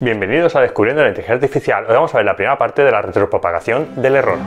Bienvenidos a Descubriendo la Inteligencia Artificial. Hoy vamos a ver la primera parte de la retropropagación del error.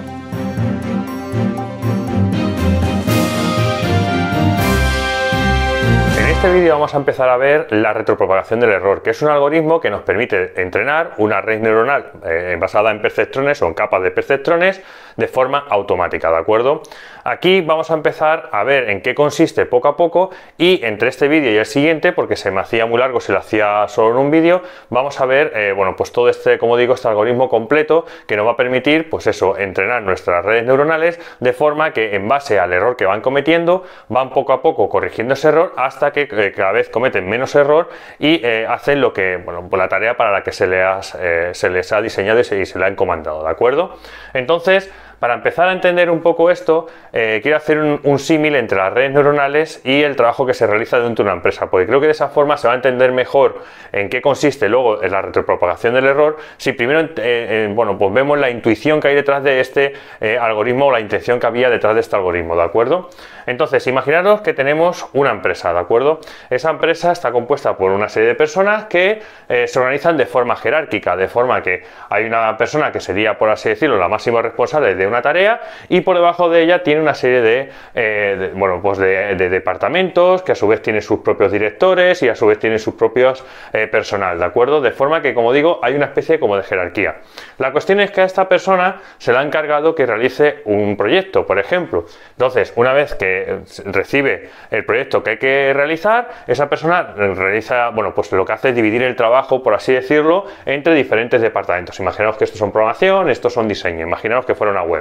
En este vídeo vamos a empezar a ver la retropropagación del error, que es un algoritmo que nos permite entrenar una red neuronal eh, basada en perceptrones o en capas de perceptrones de forma automática, ¿de acuerdo? Aquí vamos a empezar a ver en qué consiste poco a poco y entre este vídeo y el siguiente, porque se me hacía muy largo si lo hacía solo en un vídeo, vamos a ver, eh, bueno, pues todo este, como digo, este algoritmo completo que nos va a permitir, pues eso, entrenar nuestras redes neuronales de forma que en base al error que van cometiendo, van poco a poco corrigiendo ese error hasta que eh, cada vez cometen menos error y eh, hacen lo que, bueno, pues la tarea para la que se les, se les ha diseñado y se, les ha encomendado, ¿de acuerdo? Entonces, para empezar a entender un poco esto, eh, quiero hacer un, símil entre las redes neuronales y el trabajo que se realiza dentro de una empresa, porque creo que de esa forma se va a entender mejor en qué consiste luego la retropropagación del error, si primero, eh, eh, bueno, pues vemos la intuición que hay detrás de este algoritmo o la intención que había detrás de este algoritmo, ¿de acuerdo? Entonces, imaginaros que tenemos una empresa, ¿de acuerdo? Esa empresa está compuesta por una serie de personas que se organizan de forma jerárquica, de forma que hay una persona que sería, por así decirlo, la máxima responsable de una tarea y por debajo de ella tiene una serie de, eh, bueno, pues de, departamentos que a su vez tienen sus propios directores y a su vez tienen sus propios eh, personal, ¿de acuerdo? De forma que, como digo, hay una especie como de jerarquía. La cuestión es que a esta persona se le ha encargado que realice un proyecto, por ejemplo. Entonces, una vez que eh, recibe el proyecto que hay que realizar, esa persona realiza, bueno, pues lo que hace es dividir el trabajo, por así decirlo, entre diferentes departamentos. Imaginaos que estos son programación, estos son diseño, imaginaos que fuera una web.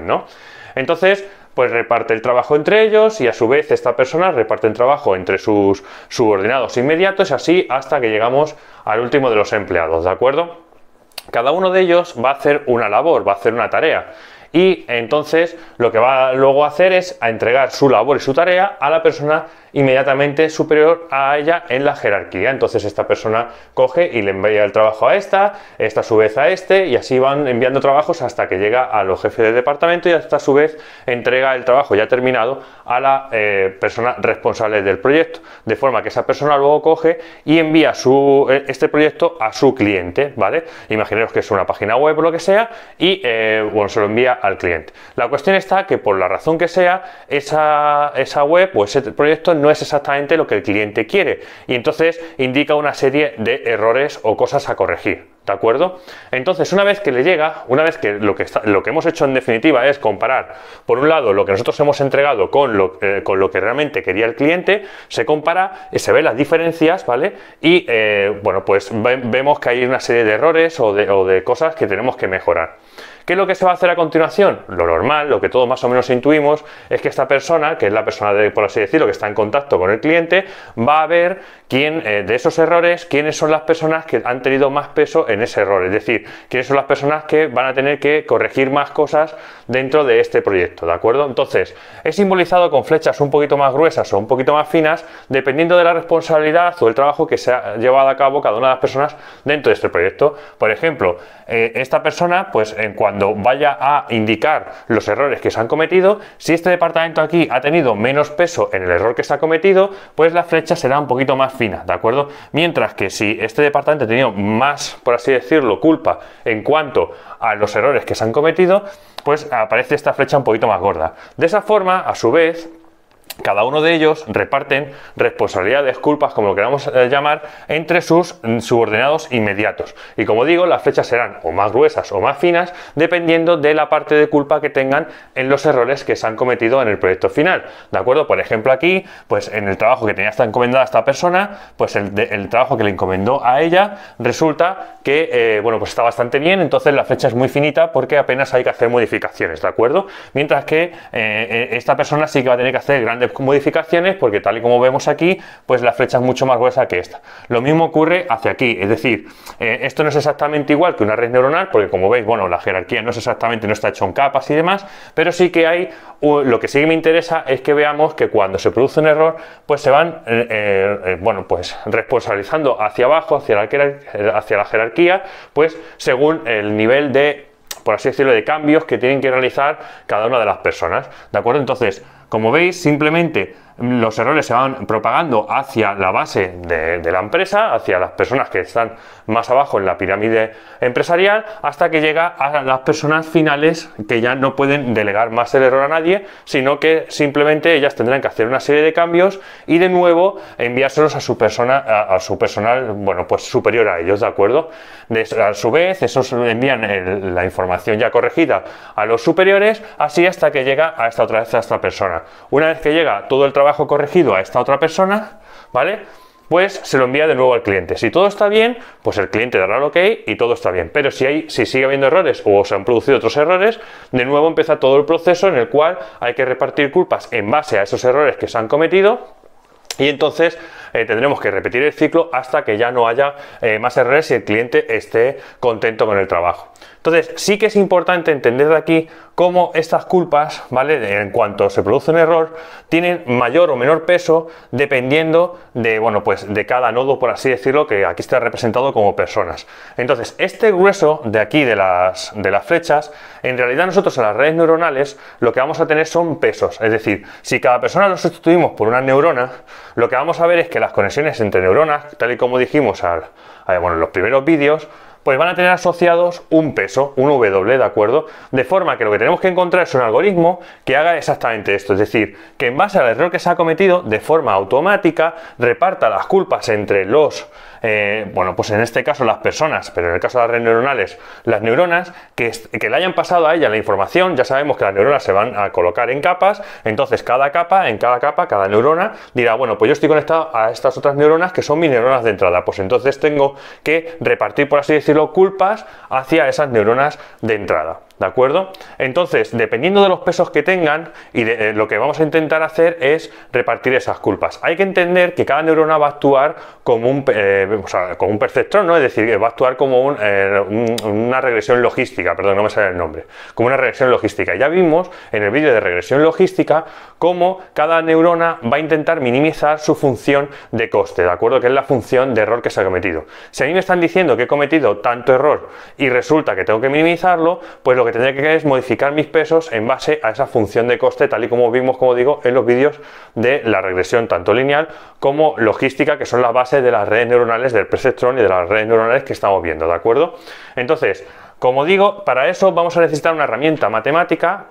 Entonces, pues reparte el trabajo entre ellos y a su vez esta persona reparte el trabajo entre sus subordinados inmediatos y así hasta que llegamos al último de los empleados, ¿de acuerdo? Cada uno de ellos va a hacer una labor, va a hacer una tarea y entonces lo que va luego a hacer es a entregar su labor y su tarea a la persona inmediatamente superior a ella en la jerarquía. Entonces esta persona coge y le envía el trabajo a esta, esta a su vez a este y así van enviando trabajos hasta que llega a los jefes de departamento y hasta a su vez entrega el trabajo ya terminado a la eh, persona responsable del proyecto, de forma que esa persona luego coge y envía eh, este proyecto a su cliente, ¿vale? Imaginaros que es una página web o lo que sea y eh, bueno, se lo envía al cliente. La cuestión está que por la razón que sea, esa, esa web o ese proyecto no es exactamente lo que el cliente quiere y entonces indica una serie de errores o cosas a corregir. ¿De acuerdo? Entonces, una vez que le llega, una vez que lo que, lo que hemos hecho en definitiva es comparar, por un lado, lo que nosotros hemos entregado con lo, eh, con lo que realmente quería el cliente, se compara, y se ven las diferencias, ¿vale? Y, eh, bueno, pues vemos que hay una serie de errores o de cosas que tenemos que mejorar. ¿Qué es lo que se va a hacer a continuación? Lo normal, lo que todos más o menos intuimos, es que esta persona, que es la persona, de, por así decirlo, que está en contacto con el cliente, va a ver quién eh, de esos errores, quiénes son las personas que han tenido más peso en ese error. Es decir, quiénes son las personas que van a tener que corregir más cosas dentro de este proyecto, ¿de acuerdo? Entonces, es simbolizado con flechas un poquito más gruesas o un poquito más finas, dependiendo de la responsabilidad o el trabajo que se ha llevado a cabo cada una de las personas dentro de este proyecto. Por ejemplo, eh, esta persona, pues en cuando vaya a indicar los errores que se han cometido, si este departamento aquí ha tenido menos peso en el error que se ha cometido, pues la flecha será un poquito más fina, ¿de acuerdo? Mientras que si este departamento ha tenido más, por así decirlo, culpa en cuanto a los errores que se han cometido, pues aparece esta flecha un poquito más gorda. De esa forma, a su vez, cada uno de ellos reparten responsabilidades, culpas, como lo queramos eh, llamar, entre sus subordinados inmediatos. Y como digo, las flechas serán o más gruesas o más finas, dependiendo de la parte de culpa que tengan en los errores que se han cometido en el proyecto final. ¿De acuerdo? Por ejemplo, aquí, pues en el trabajo que tenía esta encomendada esta persona, pues el, trabajo que le encomendó a ella, resulta que, eh, bueno, pues está bastante bien, entonces la flecha es muy finita porque apenas hay que hacer modificaciones, ¿de acuerdo? Mientras que eh, esta persona sí que va a tener que hacer grandes modificaciones porque tal y como vemos aquí, pues la flecha es mucho más gruesa que esta. Lo mismo ocurre hacia aquí, es decir, eh, esto no es exactamente igual que una red neuronal porque como veis, bueno, la jerarquía no es exactamente, no está hecho en capas y demás, pero sí que hay, lo que sí me interesa es que veamos que cuando se produce un error, pues se van, eh, eh, bueno, pues responsabilizando hacia abajo, hacia la, hacia la jerarquía, pues según el nivel de por así decirlo, de cambios que tienen que realizar cada una de las personas. ¿De acuerdo? Entonces, como veis, simplemente los errores se van propagando hacia la base de, la empresa, hacia las personas que están más abajo en la pirámide empresarial, hasta que llega a las personas finales que ya no pueden delegar más el error a nadie, sino que simplemente ellas tendrán que hacer una serie de cambios y de nuevo enviárselos a su persona, a, su personal, bueno, pues superior a ellos, ¿de acuerdo? a su vez, esos envían la información ya corregida a los superiores, así hasta que llega a esta otra vez a esta persona. Una vez que llega todo el corregido a esta otra persona, ¿vale? Pues se lo envía de nuevo al cliente. Si todo está bien, pues el cliente dará que ok y todo está bien. Pero si, hay, si sigue habiendo errores o se han producido otros errores, de nuevo empieza todo el proceso en el cual hay que repartir culpas en base a esos errores que se han cometido y entonces eh, tendremos que repetir el ciclo hasta que ya no haya eh, más errores y el cliente esté contento con el trabajo. Entonces, sí que es importante entender de aquí cómo estas culpas, ¿vale? En cuanto se produce un error, tienen mayor o menor peso dependiendo de, bueno, pues de cada nodo, por así decirlo, que aquí está representado como personas. Entonces, este grueso de aquí, de las, flechas, en realidad nosotros en las redes neuronales lo que vamos a tener son pesos. Es decir, si cada persona lo sustituimos por una neurona, lo que vamos a ver es que las conexiones entre neuronas, tal y como dijimos al, en los primeros vídeos, pues van a tener asociados un peso, un W, ¿de acuerdo? De forma que lo que tenemos que encontrar es un algoritmo que haga exactamente esto, es decir, que en base al error que se ha cometido, de forma automática, reparta las culpas entre los eh, bueno, pues en este caso las personas, pero en el caso de las redes neuronales, las neuronas, que, que le hayan pasado a ella la información, ya sabemos que las neuronas se van a colocar en capas, entonces cada capa, en cada capa, cada neurona dirá, bueno, pues yo estoy conectado a estas otras neuronas que son mis neuronas de entrada, pues entonces tengo que repartir, por así decirlo, culpas hacia esas neuronas de entrada. ¿De acuerdo? Entonces, dependiendo de los pesos que tengan, y de, eh, lo que vamos a intentar hacer es repartir esas culpas. Hay que entender que cada neurona va a actuar como un, eh, un perceptrón, Es decir, va a actuar como eh, una regresión logística, perdón, no me sale el nombre, como una regresión logística. Ya vimos en el vídeo de regresión logística cómo cada neurona va a intentar minimizar su función de coste, ¿de acuerdo? Que es la función de error que se ha cometido. Si a mí me están diciendo que he cometido tanto error y resulta que tengo que minimizarlo, pues lo que que tendré que es modificar mis pesos en base a esa función de coste, tal y como vimos, como digo, en los vídeos de la regresión tanto lineal como logística, que son las bases de las redes neuronales del perceptrón y de las redes neuronales que estamos viendo, ¿de acuerdo? Entonces, como digo, para eso vamos a necesitar una herramienta matemática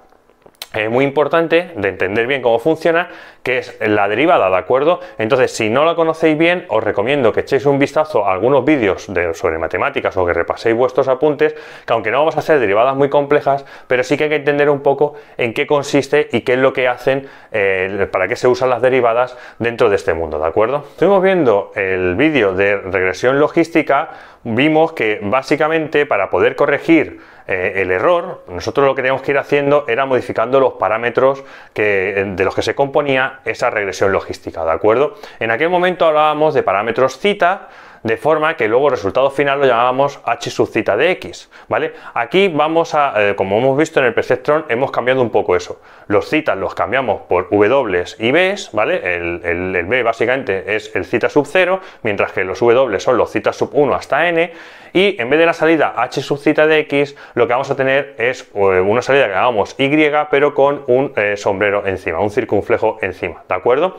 es eh, muy importante de entender bien cómo funciona, que es la derivada, ¿de acuerdo? Entonces, si no la conocéis bien, os recomiendo que echéis un vistazo a algunos vídeos sobre matemáticas o que repaséis vuestros apuntes, que aunque no vamos a hacer derivadas muy complejas, pero sí que hay que entender un poco en qué consiste y qué es lo que hacen, eh, para qué se usan las derivadas dentro de este mundo, ¿de acuerdo? Estuvimos viendo el vídeo de regresión logística, vimos que básicamente para poder corregir eh, el error, nosotros lo que teníamos que ir haciendo era modificando los parámetros de los que se componía esa regresión logística, ¿de acuerdo? En aquel momento hablábamos de parámetros cita, de forma que luego el resultado final lo llamábamos h sub cita de x, ¿vale? Aquí vamos a, eh, como hemos visto en el perceptron, hemos cambiado un poco eso. Los citas los cambiamos por w y b, ¿vale? El, b básicamente es el cita sub 0, mientras que los w son los citas sub 1 hasta n, y en vez de la salida h sub cita de x, lo que vamos a tener es eh, una salida que llamamos y, pero con un eh, sombrero encima, un circunflejo encima, ¿de acuerdo?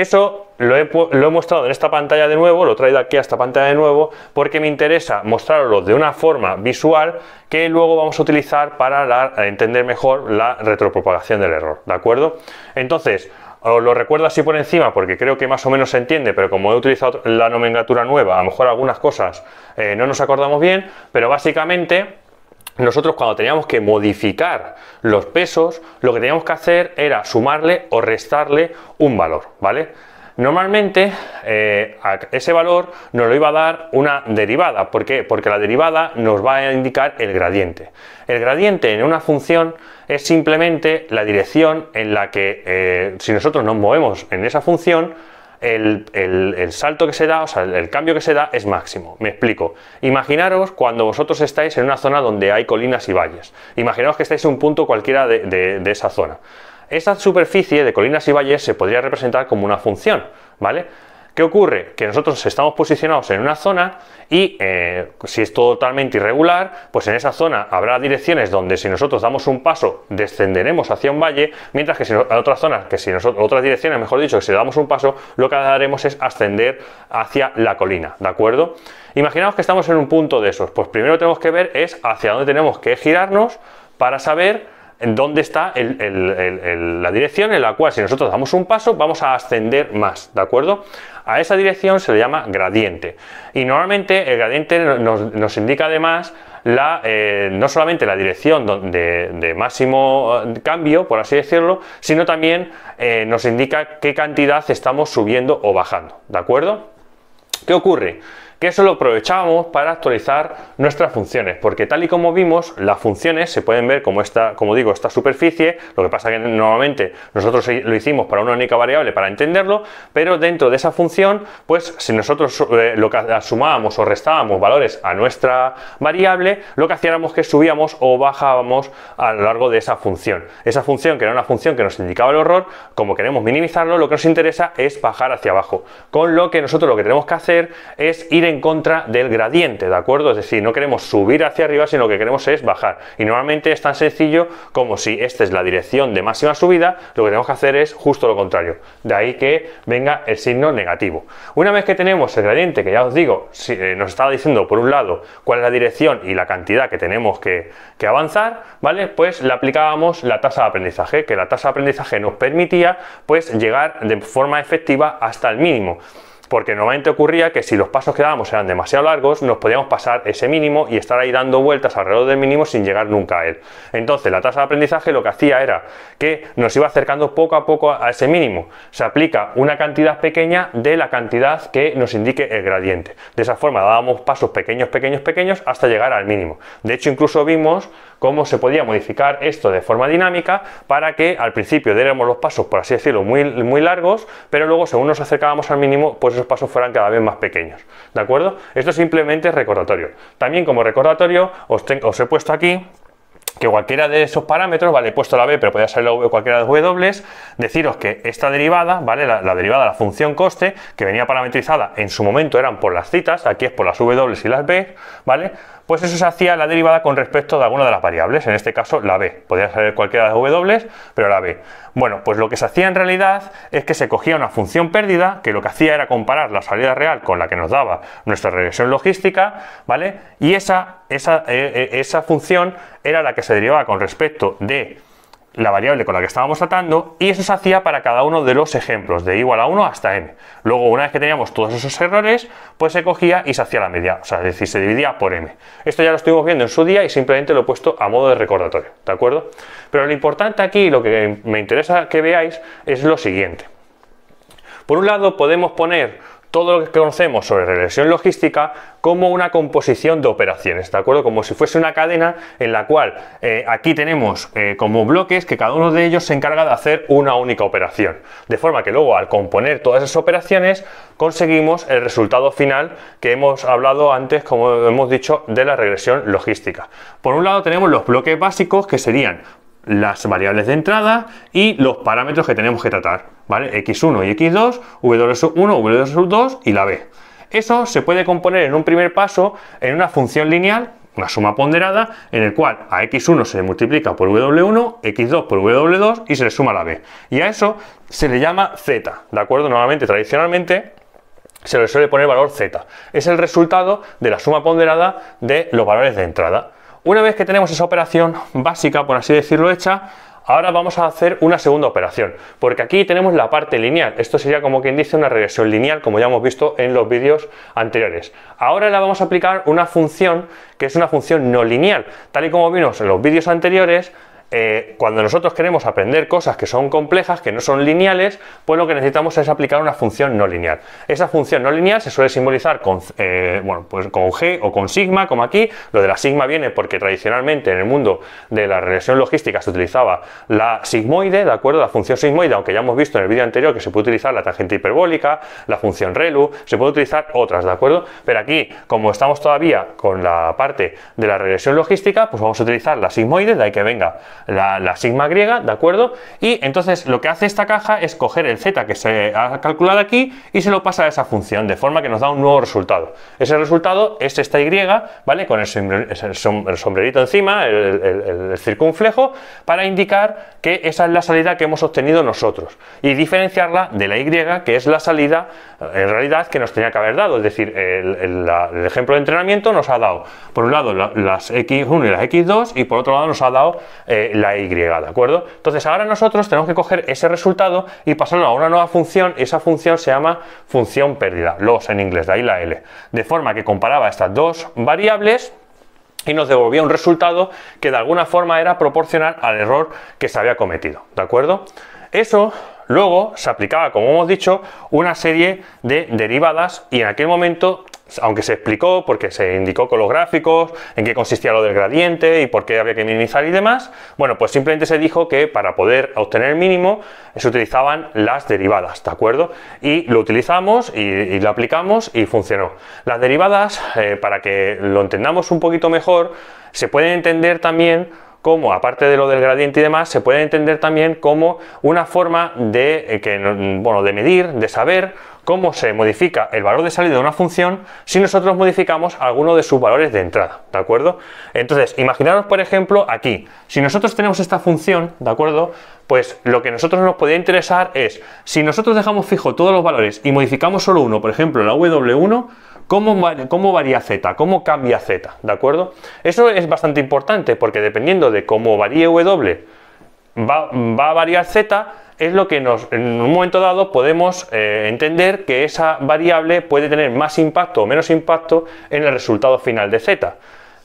Eso lo he, mostrado en esta pantalla de nuevo, lo he traído aquí a esta pantalla de nuevo, porque me interesa mostrarlo de una forma visual que luego vamos a utilizar para entender mejor la retropropagación del error, ¿de acuerdo? Entonces, os lo recuerdo así por encima porque creo que más o menos se entiende, pero como he utilizado la nomenclatura nueva, a lo mejor algunas cosas eh, no nos acordamos bien, pero básicamente nosotros cuando teníamos que modificar los pesos, lo que teníamos que hacer era sumarle o restarle un valor, ¿vale? Normalmente eh, ese valor nos lo iba a dar una derivada. ¿Por qué? Porque la derivada nos va a indicar el gradiente. El gradiente en una función es simplemente la dirección en la que eh, si nosotros nos movemos en esa función, el, salto que se da, o sea, el cambio que se da es máximo. Me explico. Imaginaros cuando vosotros estáis en una zona donde hay colinas y valles. Imaginaos que estáis en un punto cualquiera de, de esa zona. Esa superficie de colinas y valles se podría representar como una función, ¿vale? ocurre? Que nosotros estamos posicionados en una zona y eh, si es totalmente irregular, pues en esa zona habrá direcciones donde si nosotros damos un paso descenderemos hacia un valle, mientras que si en otras zonas, que si nosotros, otras direcciones, mejor dicho, que si damos un paso, lo que haremos es ascender hacia la colina, ¿de acuerdo? Imaginaos que estamos en un punto de esos, pues primero tenemos que ver es hacia dónde tenemos que girarnos para saber en dónde está la dirección en la cual si nosotros damos un paso vamos a ascender más, ¿de acuerdo? A esa dirección se le llama gradiente. Y normalmente el gradiente nos, indica además la, eh, no solamente la dirección de, de, máximo eh, cambio, por así decirlo, sino también eh, nos indica qué cantidad estamos subiendo o bajando, ¿de acuerdo? ¿Qué ocurre? que eso lo aprovechábamos para actualizar nuestras funciones, porque tal y como vimos, las funciones se pueden ver como esta, como digo, esta superficie, lo que pasa que normalmente nosotros lo hicimos para una única variable para entenderlo, pero dentro de esa función, pues si nosotros eh, lo que sumábamos o restábamos valores a nuestra variable, lo que hacíamos que subíamos o bajábamos a lo largo de esa función. Esa función, que era una función que nos indicaba el error, como queremos minimizarlo, lo que nos interesa es bajar hacia abajo, con lo que nosotros lo que tenemos que hacer es ir en contra del gradiente, ¿de acuerdo? Es decir, no queremos subir hacia arriba, sino que queremos es bajar. Y normalmente es tan sencillo como si esta es la dirección de máxima subida, lo que tenemos que hacer es justo lo contrario. De ahí que venga el signo negativo. Una vez que tenemos el gradiente, que ya os digo, si, eh, nos estaba diciendo por un lado cuál es la dirección y la cantidad que tenemos que, que avanzar, ¿vale? Pues le aplicábamos la tasa de aprendizaje, que la tasa de aprendizaje nos permitía pues llegar de forma efectiva hasta el mínimo porque normalmente ocurría que si los pasos que dábamos eran demasiado largos, nos podíamos pasar ese mínimo y estar ahí dando vueltas alrededor del mínimo sin llegar nunca a él. Entonces, la tasa de aprendizaje lo que hacía era que nos iba acercando poco a poco a ese mínimo. Se aplica una cantidad pequeña de la cantidad que nos indique el gradiente. De esa forma dábamos pasos pequeños, pequeños, pequeños hasta llegar al mínimo. De hecho, incluso vimos cómo se podía modificar esto de forma dinámica para que al principio diéramos los pasos, por así decirlo, muy, muy largos, pero luego según nos acercábamos al mínimo, pues esos pasos fueran cada vez más pequeños. ¿De acuerdo? Esto simplemente es recordatorio. También como recordatorio os, os he puesto aquí que cualquiera de esos parámetros, vale, he puesto la B, pero podría ser la cualquiera de las W, deciros que esta derivada, vale, la, derivada de la función coste, que venía parametrizada en su momento eran por las citas, aquí es por las W y las B, vale, pues eso se hacía la derivada con respecto de alguna de las variables, en este caso la b, podría ser cualquiera de las w, pero la b. Bueno, pues lo que se hacía en realidad es que se cogía una función pérdida, que lo que hacía era comparar la salida real con la que nos daba nuestra regresión logística, ¿vale? Y esa, esa, eh, eh, esa función era la que se derivaba con respecto de la variable con la que estábamos tratando y eso se hacía para cada uno de los ejemplos, de igual a 1 hasta m. Luego, una vez que teníamos todos esos errores, pues se cogía y se hacía la media, o sea, es decir, se dividía por m. Esto ya lo estuvimos viendo en su día y simplemente lo he puesto a modo de recordatorio, ¿de acuerdo? Pero lo importante aquí, lo que me interesa que veáis, es lo siguiente. Por un lado, podemos poner todo lo que conocemos sobre regresión logística como una composición de operaciones, ¿de acuerdo? Como si fuese una cadena en la cual eh, aquí tenemos eh, como bloques que cada uno de ellos se encarga de hacer una única operación. De forma que luego al componer todas esas operaciones conseguimos el resultado final que hemos hablado antes, como hemos dicho, de la regresión logística. Por un lado tenemos los bloques básicos que serían las variables de entrada y los parámetros que tenemos que tratar, ¿vale? X1 y X2, W1, W2 y la B. Eso se puede componer en un primer paso en una función lineal, una suma ponderada, en el cual a X1 se le multiplica por W1, X2 por W2 y se le suma la B. Y a eso se le llama Z, ¿de acuerdo? Normalmente, tradicionalmente, se le suele poner valor Z. Es el resultado de la suma ponderada de los valores de entrada. Una vez que tenemos esa operación básica, por así decirlo, hecha, ahora vamos a hacer una segunda operación, porque aquí tenemos la parte lineal. Esto sería como quien dice una regresión lineal, como ya hemos visto en los vídeos anteriores. Ahora le vamos a aplicar una función que es una función no lineal. Tal y como vimos en los vídeos anteriores, eh, cuando nosotros queremos aprender cosas que son complejas, que no son lineales, pues lo que necesitamos es aplicar una función no lineal. Esa función no lineal se suele simbolizar con, eh, pues con G o con sigma, como aquí. Lo de la sigma viene porque tradicionalmente en el mundo de la regresión logística se utilizaba la sigmoide, ¿de acuerdo? La función sigmoide, aunque ya hemos visto en el vídeo anterior que se puede utilizar la tangente hiperbólica, la función ReLU, se puede utilizar otras, ¿de acuerdo? Pero aquí, como estamos todavía con la parte de la regresión logística, pues vamos a utilizar la sigmoide, de ahí que venga la, sigma griega, ¿de acuerdo? Y entonces lo que hace esta caja es coger el z que se ha calculado aquí y se lo pasa a esa función, de forma que nos da un nuevo resultado. Ese resultado es esta y, ¿vale? Con el, sombrerito encima, el, circunflejo, para indicar que esa es la salida que hemos obtenido nosotros y diferenciarla de la y, que es la salida en realidad que nos tenía que haber dado. Es decir, el, ejemplo de entrenamiento nos ha dado, por un lado, las x1 y las x2 y por otro lado nos ha dado... Eh, la y, ¿de acuerdo? Entonces ahora nosotros tenemos que coger ese resultado y pasarlo a una nueva función, esa función se llama función pérdida, los en inglés, de ahí la L, de forma que comparaba estas dos variables y nos devolvía un resultado que de alguna forma era proporcional al error que se había cometido, ¿de acuerdo? Eso luego se aplicaba, como hemos dicho, una serie de derivadas y en aquel momento aunque se explicó, porque se indicó con los gráficos, en qué consistía lo del gradiente y por qué había que minimizar y demás, bueno, pues simplemente se dijo que para poder obtener el mínimo se utilizaban las derivadas, ¿de acuerdo? Y lo utilizamos y, lo aplicamos y funcionó. Las derivadas, eh, para que lo entendamos un poquito mejor, se pueden entender también como, aparte de lo del gradiente y demás, se puede entender también como una forma de, eh, bueno, de medir, de saber cómo se modifica el valor de salida de una función si nosotros modificamos alguno de sus valores de entrada, ¿de acuerdo? Entonces, imaginaros, por ejemplo, aquí, si nosotros tenemos esta función, ¿de acuerdo? Pues lo que a nosotros nos podría interesar es, si nosotros dejamos fijo todos los valores y modificamos solo uno, por ejemplo, la w1, ¿Cómo, varía z? ¿Cómo cambia z? ¿De acuerdo? Eso es bastante importante porque dependiendo de cómo varíe w va, a variar z, es lo que en un momento dado podemos eh, entender que esa variable puede tener más impacto o menos impacto en el resultado final de z.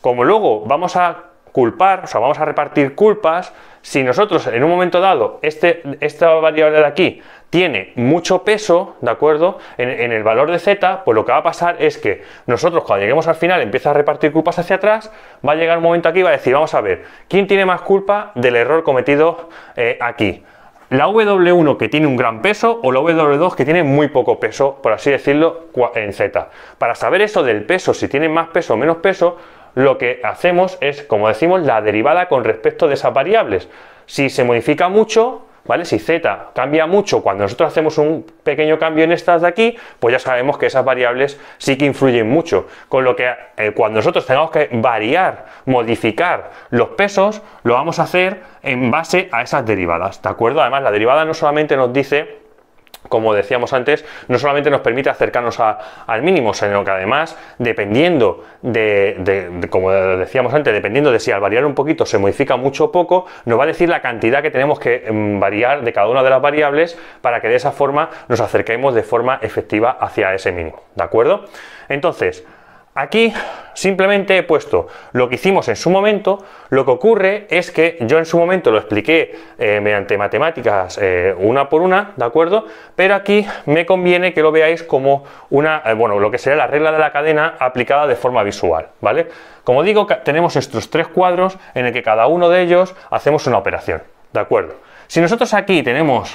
Como luego vamos a culpar, o sea, vamos a repartir culpas, si nosotros en un momento dado este, esta variable de aquí tiene mucho peso, ¿de acuerdo? En, el valor de Z, pues lo que va a pasar es que nosotros cuando lleguemos al final empieza a repartir culpas hacia atrás, va a llegar un momento aquí y va a decir, vamos a ver, ¿quién tiene más culpa del error cometido eh, aquí? ¿La W1 que tiene un gran peso o la W2 que tiene muy poco peso, por así decirlo, en Z? Para saber eso del peso, si tiene más peso o menos peso, lo que hacemos es, como decimos, la derivada con respecto de esas variables. Si se modifica mucho, ¿vale? Si z cambia mucho cuando nosotros hacemos un pequeño cambio en estas de aquí, pues ya sabemos que esas variables sí que influyen mucho. Con lo que eh, cuando nosotros tengamos que variar, modificar los pesos, lo vamos a hacer en base a esas derivadas, ¿de acuerdo? Además, la derivada no solamente nos dice como decíamos antes, no solamente nos permite acercarnos al mínimo, sino que además, dependiendo de, de, como decíamos antes, dependiendo de si al variar un poquito se modifica mucho o poco, nos va a decir la cantidad que tenemos que mm, variar de cada una de las variables para que de esa forma nos acerquemos de forma efectiva hacia ese mínimo, ¿de acuerdo? Entonces, Aquí simplemente he puesto lo que hicimos en su momento, lo que ocurre es que yo en su momento lo expliqué eh, mediante matemáticas eh, una por una, ¿de acuerdo? Pero aquí me conviene que lo veáis como una, eh, bueno, lo que sería la regla de la cadena aplicada de forma visual, ¿vale? Como digo, tenemos estos tres cuadros en el que cada uno de ellos hacemos una operación, ¿de acuerdo? Si nosotros aquí tenemos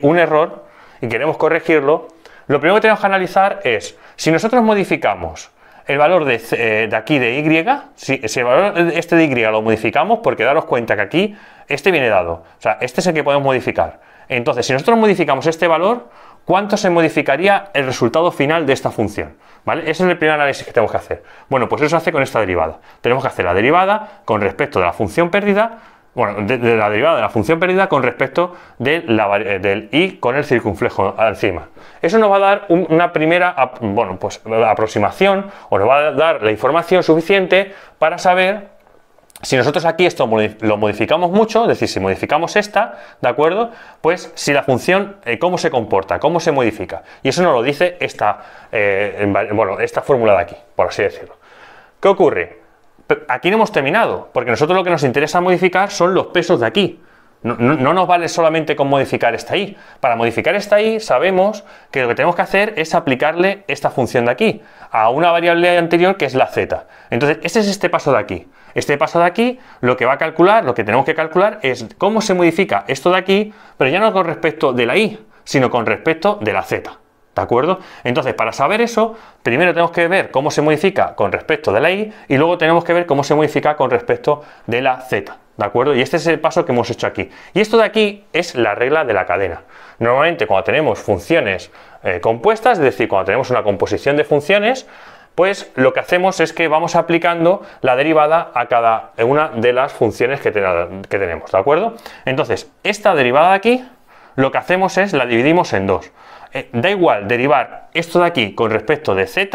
un error y queremos corregirlo, lo primero que tenemos que analizar es, si nosotros modificamos el valor eh, de, aquí de Y, si, si, el valor eh, este de Y lo modificamos, porque daros cuenta que aquí este viene dado, o sea, este es el que podemos modificar. Entonces, si nosotros modificamos este valor, ¿cuánto se modificaría el resultado final de esta función? ¿Vale? Ese es el primer análisis que tenemos que hacer. Bueno, pues eso se hace con esta derivada. Tenemos que hacer la derivada con respecto de la función pérdida bueno, de, la derivada de la función perdida con respecto de eh, del i con el circunflejo encima. Eso nos va a dar una primera bueno, pues, aproximación o nos va a dar la información suficiente para saber si nosotros aquí esto lo modificamos mucho, es decir, si modificamos esta, ¿de acuerdo? Pues si la función, eh, cómo se comporta, cómo se modifica. Y eso nos lo dice esta, eh, bueno, esta fórmula de aquí, por así decirlo. ¿Qué ocurre? aquí no hemos terminado, porque nosotros lo que nos interesa modificar son los pesos de aquí. No, nos vale solamente con modificar esta i. Para modificar esta i sabemos que lo que tenemos que hacer es aplicarle esta función de aquí a una variable anterior que es la z. Entonces, ese es este paso de aquí. Este paso de aquí lo que va a calcular, lo que tenemos que calcular es cómo se modifica esto de aquí, pero ya no con respecto de la i, sino con respecto de la z. ¿De acuerdo? Entonces, para saber eso, primero tenemos que ver cómo se modifica con respecto de la Y y luego tenemos que ver cómo se modifica con respecto de la Z. ¿De acuerdo? Y este es el paso que hemos hecho aquí. Y esto de aquí es la regla de la cadena. Normalmente cuando tenemos funciones eh, compuestas, es decir, cuando tenemos una composición de funciones, pues lo que hacemos es que vamos aplicando la derivada a cada una de las funciones que, que tenemos. ¿De acuerdo? Entonces, esta derivada de aquí, lo que hacemos es la dividimos en dos. Eh, da igual derivar esto de aquí con respecto de z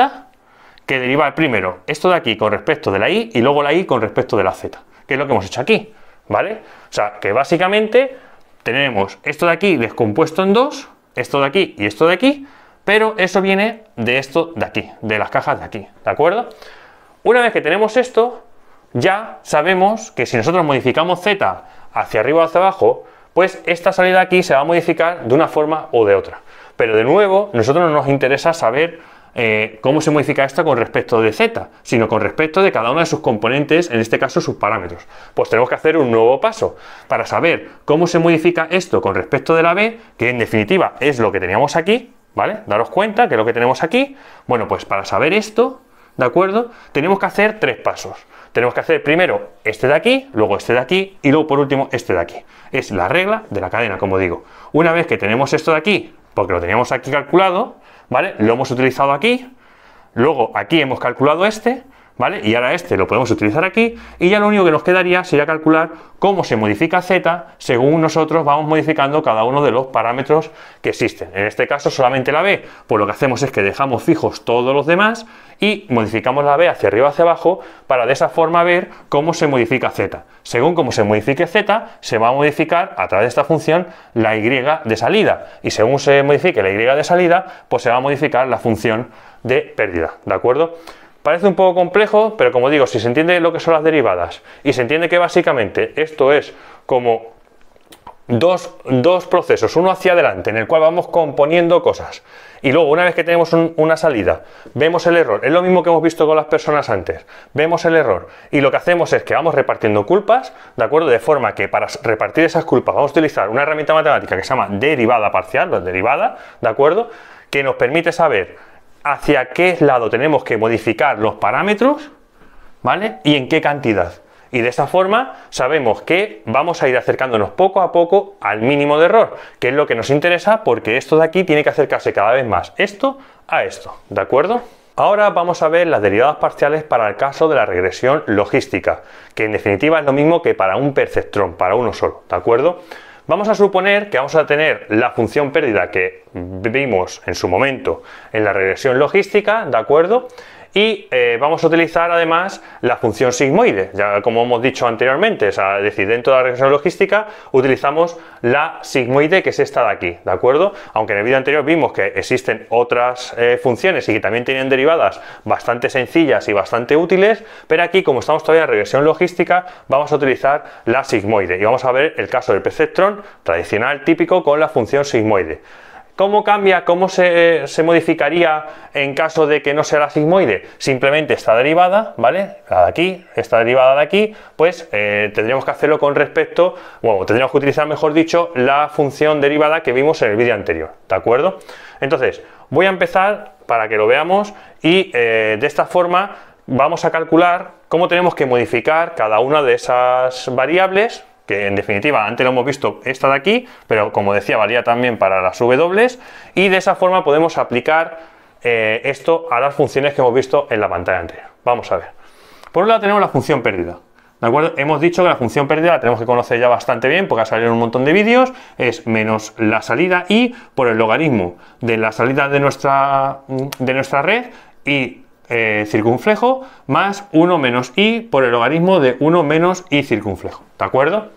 que derivar primero esto de aquí con respecto de la I y luego la I con respecto de la z, que es lo que hemos hecho aquí, ¿vale? O sea, que básicamente tenemos esto de aquí descompuesto en dos, esto de aquí y esto de aquí, pero eso viene de esto de aquí, de las cajas de aquí, ¿de acuerdo? Una vez que tenemos esto, ya sabemos que si nosotros modificamos z hacia arriba o hacia abajo, pues esta salida aquí se va a modificar de una forma o de otra. Pero de nuevo, nosotros no nos interesa saber eh, cómo se modifica esto con respecto de z, sino con respecto de cada uno de sus componentes, en este caso sus parámetros. Pues tenemos que hacer un nuevo paso para saber cómo se modifica esto con respecto de la b, que en definitiva es lo que teníamos aquí, ¿vale? Daros cuenta que lo que tenemos aquí, bueno, pues para saber esto, ¿de acuerdo? Tenemos que hacer tres pasos. Tenemos que hacer primero este de aquí, luego este de aquí y luego por último este de aquí. Es la regla de la cadena, como digo. Una vez que tenemos esto de aquí porque lo teníamos aquí calculado, ¿vale? Lo hemos utilizado aquí, luego aquí hemos calculado este, ¿vale? Y ahora este lo podemos utilizar aquí y ya lo único que nos quedaría sería calcular cómo se modifica z según nosotros vamos modificando cada uno de los parámetros que existen. En este caso solamente la b, pues lo que hacemos es que dejamos fijos todos los demás y modificamos la b hacia arriba hacia abajo para de esa forma ver cómo se modifica z. Según como se modifique z, se va a modificar a través de esta función la y de salida. Y según se modifique la y de salida, pues se va a modificar la función de pérdida. ¿De acuerdo? Parece un poco complejo, pero como digo, si se entiende lo que son las derivadas y se entiende que básicamente esto es como dos, procesos, uno hacia adelante, en el cual vamos componiendo cosas. Y luego, una vez que tenemos una salida, vemos el error. Es lo mismo que hemos visto con las personas antes. Vemos el error. Y lo que hacemos es que vamos repartiendo culpas, ¿de acuerdo? De forma que para repartir esas culpas vamos a utilizar una herramienta matemática que se llama derivada parcial, la derivada, ¿de acuerdo? Que nos permite saber hacia qué lado tenemos que modificar los parámetros, ¿vale? Y en qué cantidad. Y de esta forma sabemos que vamos a ir acercándonos poco a poco al mínimo de error, que es lo que nos interesa porque esto de aquí tiene que acercarse cada vez más esto a esto, ¿de acuerdo? Ahora vamos a ver las derivadas parciales para el caso de la regresión logística, que en definitiva es lo mismo que para un perceptrón, para uno solo, ¿de acuerdo? Vamos a suponer que vamos a tener la función pérdida que vimos en su momento en la regresión logística, ¿de acuerdo? y eh, vamos a utilizar además la función sigmoide, ya como hemos dicho anteriormente, es decir, dentro de la regresión logística utilizamos la sigmoide que es esta de aquí, ¿de acuerdo? Aunque en el vídeo anterior vimos que existen otras eh, funciones y que también tienen derivadas bastante sencillas y bastante útiles, pero aquí como estamos todavía en regresión logística vamos a utilizar la sigmoide y vamos a ver el caso del perceptron tradicional típico con la función sigmoide. ¿Cómo cambia? ¿Cómo se, modificaría en caso de que no sea la sigmoide? Simplemente esta derivada, ¿vale? La de aquí, esta derivada de aquí, pues eh, tendríamos que hacerlo con respecto, bueno, tendríamos que utilizar, mejor dicho, la función derivada que vimos en el vídeo anterior, ¿de acuerdo? Entonces, voy a empezar para que lo veamos y eh, de esta forma vamos a calcular cómo tenemos que modificar cada una de esas variables que en definitiva antes lo hemos visto esta de aquí, pero como decía valía también para las W y de esa forma podemos aplicar eh, esto a las funciones que hemos visto en la pantalla anterior. Vamos a ver. Por un lado tenemos la función pérdida. ¿De acuerdo? Hemos dicho que la función pérdida la tenemos que conocer ya bastante bien porque ha salido en un montón de vídeos. Es menos la salida y por el logaritmo de la salida de nuestra, mm, de nuestra red y eh, circunflejo más 1 menos i por el logaritmo de 1 menos y circunflejo. ¿De acuerdo?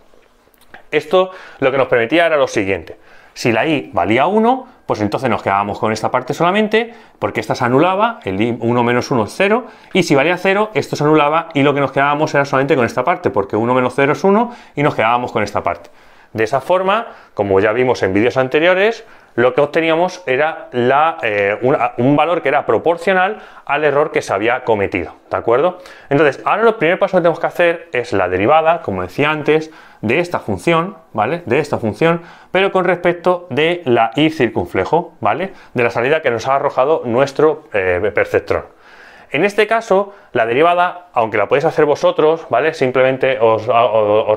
Esto lo que nos permitía era lo siguiente. Si la i valía 1, pues entonces nos quedábamos con esta parte solamente, porque esta se anulaba, el i 1 menos 1 es 0, y si valía 0, esto se anulaba y lo que nos quedábamos era solamente con esta parte, porque 1 menos 0 es 1 y nos quedábamos con esta parte. De esa forma, como ya vimos en vídeos anteriores, lo que obteníamos era eh, un valor que era proporcional al error que se había cometido, ¿de acuerdo? Entonces, ahora lo primer paso que tenemos que hacer es la derivada, como decía antes, de esta función, ¿vale? De esta función, pero con respecto de la y circunflejo, ¿vale? De la salida que nos ha arrojado nuestro eh, perceptrón. En este caso, la derivada, aunque la podéis hacer vosotros, ¿vale? Simplemente os,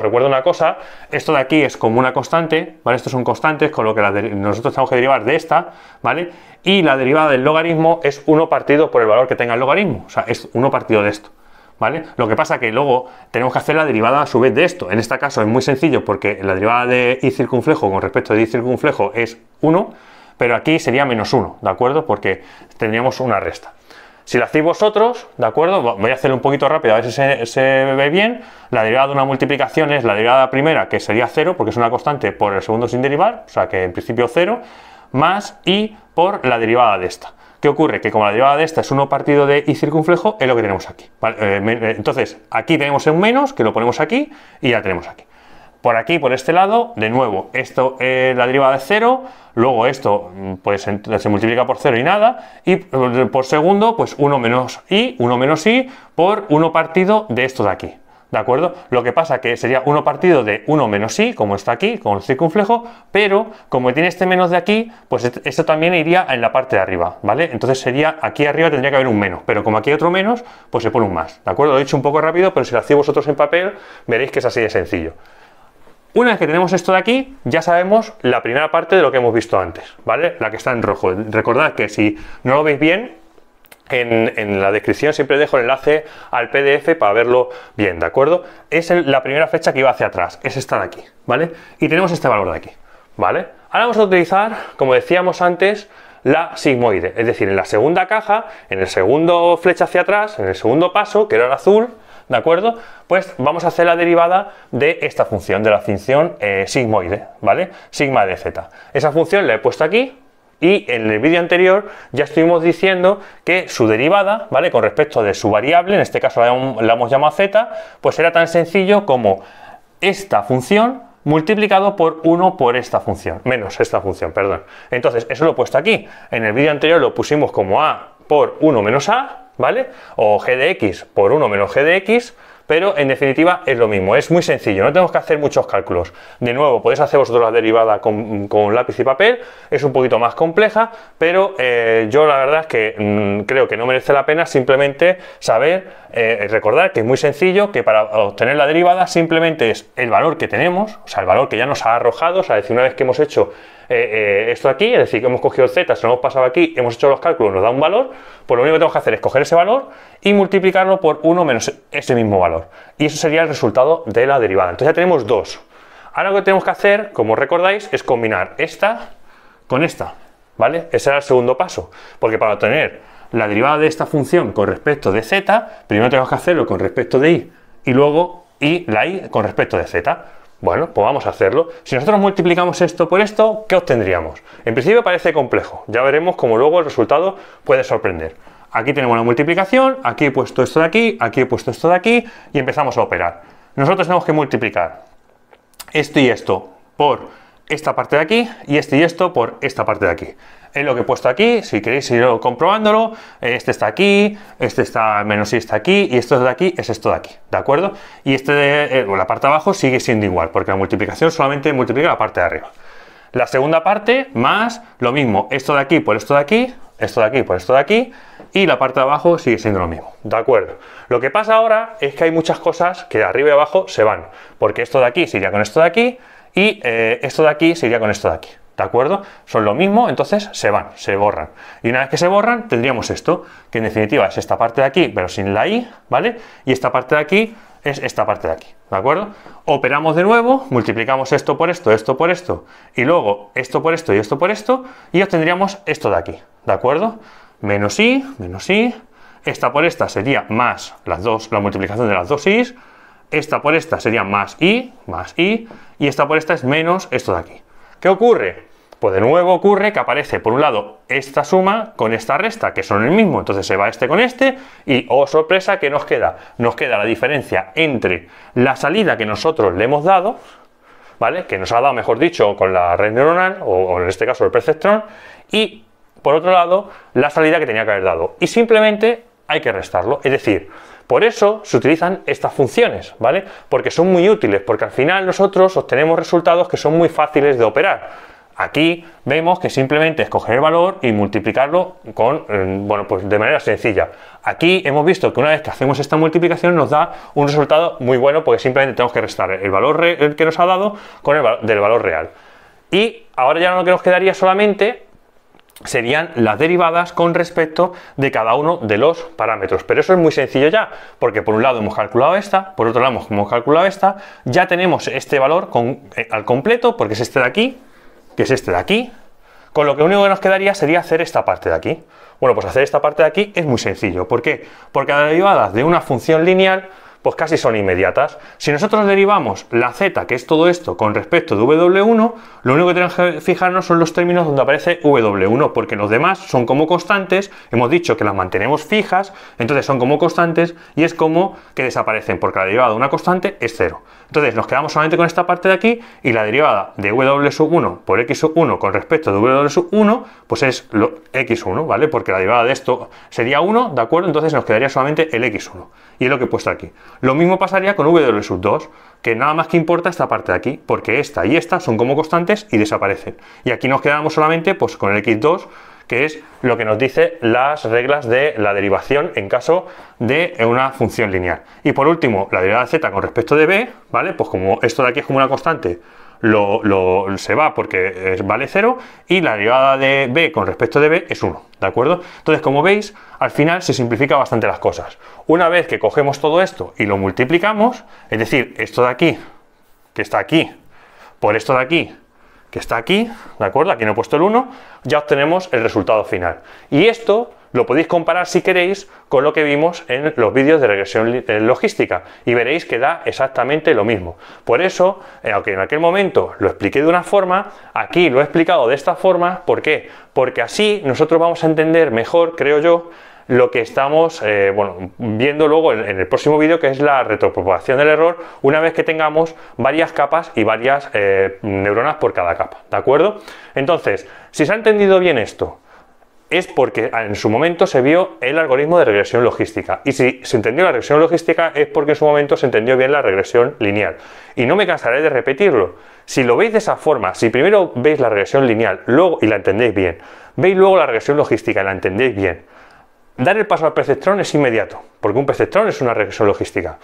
recuerdo una cosa, esto de aquí es como una constante, ¿vale? Estos son constantes, con lo que nosotros tenemos que derivar de esta, ¿vale? Y la derivada del logaritmo es 1 partido por el valor que tenga el logaritmo, o sea, es 1 partido de esto. ¿vale? Lo que pasa que luego tenemos que hacer la derivada a su vez de esto. En este caso es muy sencillo porque la derivada de y circunflejo con respecto de y circunflejo es 1, pero aquí sería menos 1, ¿de acuerdo? Porque tendríamos una resta. Si la hacéis vosotros, ¿de acuerdo? Voy a hacerlo un poquito rápido, a ver si se, ve bien. La derivada de una multiplicación es la derivada primera, que sería 0, porque es una constante por el segundo sin derivar, o sea que en principio 0, más y por la derivada de esta. ¿Qué ocurre? Que como la derivada de esta es 1 partido de y circunflejo, es lo que tenemos aquí. Eh, eh, entonces, aquí tenemos un menos, que lo ponemos aquí, y ya tenemos aquí. Por aquí, por este lado, de nuevo, esto es eh, la derivada de 0, luego esto mm, pues, se multiplica por 0 y nada, y por segundo, pues 1 menos y, 1 menos y, por 1 partido de esto de aquí. ¿De acuerdo? Lo que pasa que sería uno partido de 1 menos i, como está aquí, con el circunflejo, pero como tiene este menos de aquí, pues esto también iría en la parte de arriba, ¿vale? Entonces sería, aquí arriba tendría que haber un menos, pero como aquí hay otro menos, pues se pone un más, ¿de acuerdo? Lo he dicho un poco rápido, pero si lo hacéis vosotros en papel, veréis que es así de sencillo. Una vez que tenemos esto de aquí, ya sabemos la primera parte de lo que hemos visto antes, ¿vale? La que está en rojo. Recordad que si no lo veis bien, en, la descripción siempre dejo el enlace al PDF para verlo bien, ¿de acuerdo? Es la primera flecha que iba hacia atrás, es esta de aquí, ¿vale? Y tenemos este valor de aquí, ¿vale? Ahora vamos a utilizar, como decíamos antes, la sigmoide, es decir, en la segunda caja, en el segundo flecha hacia atrás, en el segundo paso, que era el azul, ¿de acuerdo? Pues vamos a hacer la derivada de esta función, de la función eh, sigmoide, ¿vale? Sigma de z. Esa función la he puesto aquí, y en el vídeo anterior ya estuvimos diciendo que su derivada, ¿vale? Con respecto de su variable, en este caso la hemos llamado z, pues era tan sencillo como esta función multiplicado por 1 por esta función, menos esta función, perdón. Entonces, eso lo he puesto aquí. En el vídeo anterior lo pusimos como a por 1 menos a, ¿vale? O g de x por 1 menos g de x, pero en definitiva es lo mismo, es muy sencillo, no tenemos que hacer muchos cálculos. De nuevo, podéis hacer vosotros la derivada con, lápiz y papel, es un poquito más compleja, pero eh, yo la verdad es que mm, creo que no merece la pena simplemente saber, eh, recordar que es muy sencillo, que para obtener la derivada simplemente es el valor que tenemos, o sea, el valor que ya nos ha arrojado, o sea, decir, una vez que hemos hecho eh, eh, esto aquí, es decir, que hemos cogido Z, se lo hemos pasado aquí, hemos hecho los cálculos, nos da un valor, pues lo único que tenemos que hacer es coger ese valor y multiplicarlo por 1 menos ese mismo valor. Y eso sería el resultado de la derivada. Entonces ya tenemos dos. Ahora lo que tenemos que hacer, como recordáis, es combinar esta con esta. ¿Vale? Ese era el segundo paso. Porque para obtener la derivada de esta función con respecto de z, primero tenemos que hacerlo con respecto de y y luego y la y con respecto de z. Bueno, pues vamos a hacerlo. Si nosotros multiplicamos esto por esto, ¿qué obtendríamos? En principio parece complejo. Ya veremos cómo luego el resultado puede sorprender. Aquí tenemos la multiplicación, aquí he puesto esto de aquí, aquí he puesto esto de aquí y empezamos a operar. Nosotros tenemos que multiplicar esto y esto por esta parte de aquí y esto y esto por esta parte de aquí es lo que he puesto aquí, si queréis ir comprobándolo, este está aquí, este está menos y está aquí, y esto de aquí es esto de aquí, ¿de acuerdo? Y este eh, la parte de abajo sigue siendo igual, porque la multiplicación solamente multiplica la parte de arriba. La segunda parte más lo mismo, esto de aquí por esto de aquí, esto de aquí por esto de aquí, y la parte de abajo sigue siendo lo mismo, ¿de acuerdo? Lo que pasa ahora es que hay muchas cosas que de arriba y abajo se van, porque esto de aquí sería con esto de aquí, y eh, esto de aquí sería con esto de aquí, ¿De acuerdo? Son lo mismo, entonces se van, se borran. Y una vez que se borran, tendríamos esto, que en definitiva es esta parte de aquí, pero sin la i, ¿vale? Y esta parte de aquí es esta parte de aquí, ¿de acuerdo? Operamos de nuevo, multiplicamos esto por esto, esto por esto, y luego esto por esto y esto por esto, y obtendríamos esto de aquí, ¿de acuerdo? Menos i, menos i, esta por esta sería más las dos, la multiplicación de las dos i's, esta por esta sería más i, más i, y esta por esta es menos esto de aquí. ¿Qué ocurre? Pues de nuevo ocurre que aparece por un lado esta suma con esta resta, que son el mismo, entonces se va este con este y, oh sorpresa, ¿qué nos queda? Nos queda la diferencia entre la salida que nosotros le hemos dado, ¿vale? Que nos ha dado, mejor dicho, con la red neuronal, o, o en este caso el perceptrón, y por otro lado, la salida que tenía que haber dado. Y simplemente hay que restarlo, es decir, por eso se utilizan estas funciones, ¿vale? Porque son muy útiles, porque al final nosotros obtenemos resultados que son muy fáciles de operar. Aquí vemos que simplemente escoger el valor y multiplicarlo con, eh, bueno, pues de manera sencilla. Aquí hemos visto que una vez que hacemos esta multiplicación nos da un resultado muy bueno porque simplemente tenemos que restar el valor que nos ha dado con el del valor real. Y ahora ya lo que nos quedaría solamente serían las derivadas con respecto de cada uno de los parámetros. Pero eso es muy sencillo ya, porque por un lado hemos calculado esta, por otro lado hemos calculado esta, ya tenemos este valor eh, al completo, porque es este de aquí, que es este de aquí, con lo que único que nos quedaría sería hacer esta parte de aquí. Bueno, pues hacer esta parte de aquí es muy sencillo. ¿Por qué? Porque la derivada de una función lineal pues casi son inmediatas. Si nosotros derivamos la z, que es todo esto, con respecto de w1, lo único que tenemos que fijarnos son los términos donde aparece w1, porque los demás son como constantes, hemos dicho que las mantenemos fijas, entonces son como constantes y es como que desaparecen, porque la derivada de una constante es 0. Entonces nos quedamos solamente con esta parte de aquí y la derivada de w1 por x1 con respecto de w1, pues es lo x1, ¿vale? Porque la derivada de esto sería 1, ¿de acuerdo? Entonces nos quedaría solamente el x1 y es lo que he puesto aquí. Lo mismo pasaría con W sub 2, que nada más que importa esta parte de aquí, porque esta y esta son como constantes y desaparecen. Y aquí nos quedamos solamente pues, con el X2, que es lo que nos dice las reglas de la derivación en caso de una función lineal. Y por último, la derivada de z con respecto de b, ¿vale? Pues como esto de aquí es como una constante, lo, se va porque vale 0 y la derivada de b con respecto de b es 1, ¿de acuerdo? Entonces, como veis, al final se simplifica bastante las cosas. Una vez que cogemos todo esto y lo multiplicamos, es decir, esto de aquí, que está aquí, por esto de aquí, que está aquí, ¿de acuerdo? Aquí no he puesto el 1, ya obtenemos el resultado final. Y esto lo podéis comparar si queréis con lo que vimos en los vídeos de regresión eh, logística y veréis que da exactamente lo mismo. Por eso, eh, aunque en aquel momento lo expliqué de una forma, aquí lo he explicado de esta forma. ¿Por qué? Porque así nosotros vamos a entender mejor, creo yo, lo que estamos eh, viendo luego en, el próximo vídeo, que es la retropropagación del error, una vez que tengamos varias capas y varias neuronas por cada capa, ¿de acuerdo? Entonces, si se ha entendido bien esto, es porque en su momento se vio el algoritmo de regresión logística. Y si se entendió la regresión logística es porque en su momento se entendió bien la regresión lineal. Y no me cansaré de repetirlo. Si lo veis de esa forma, si primero veis la regresión lineal luego, y la entendéis bien, veis luego la regresión logística y la entendéis bien, dar el paso al perceptrón es inmediato, porque un perceptrón es una regresión logística.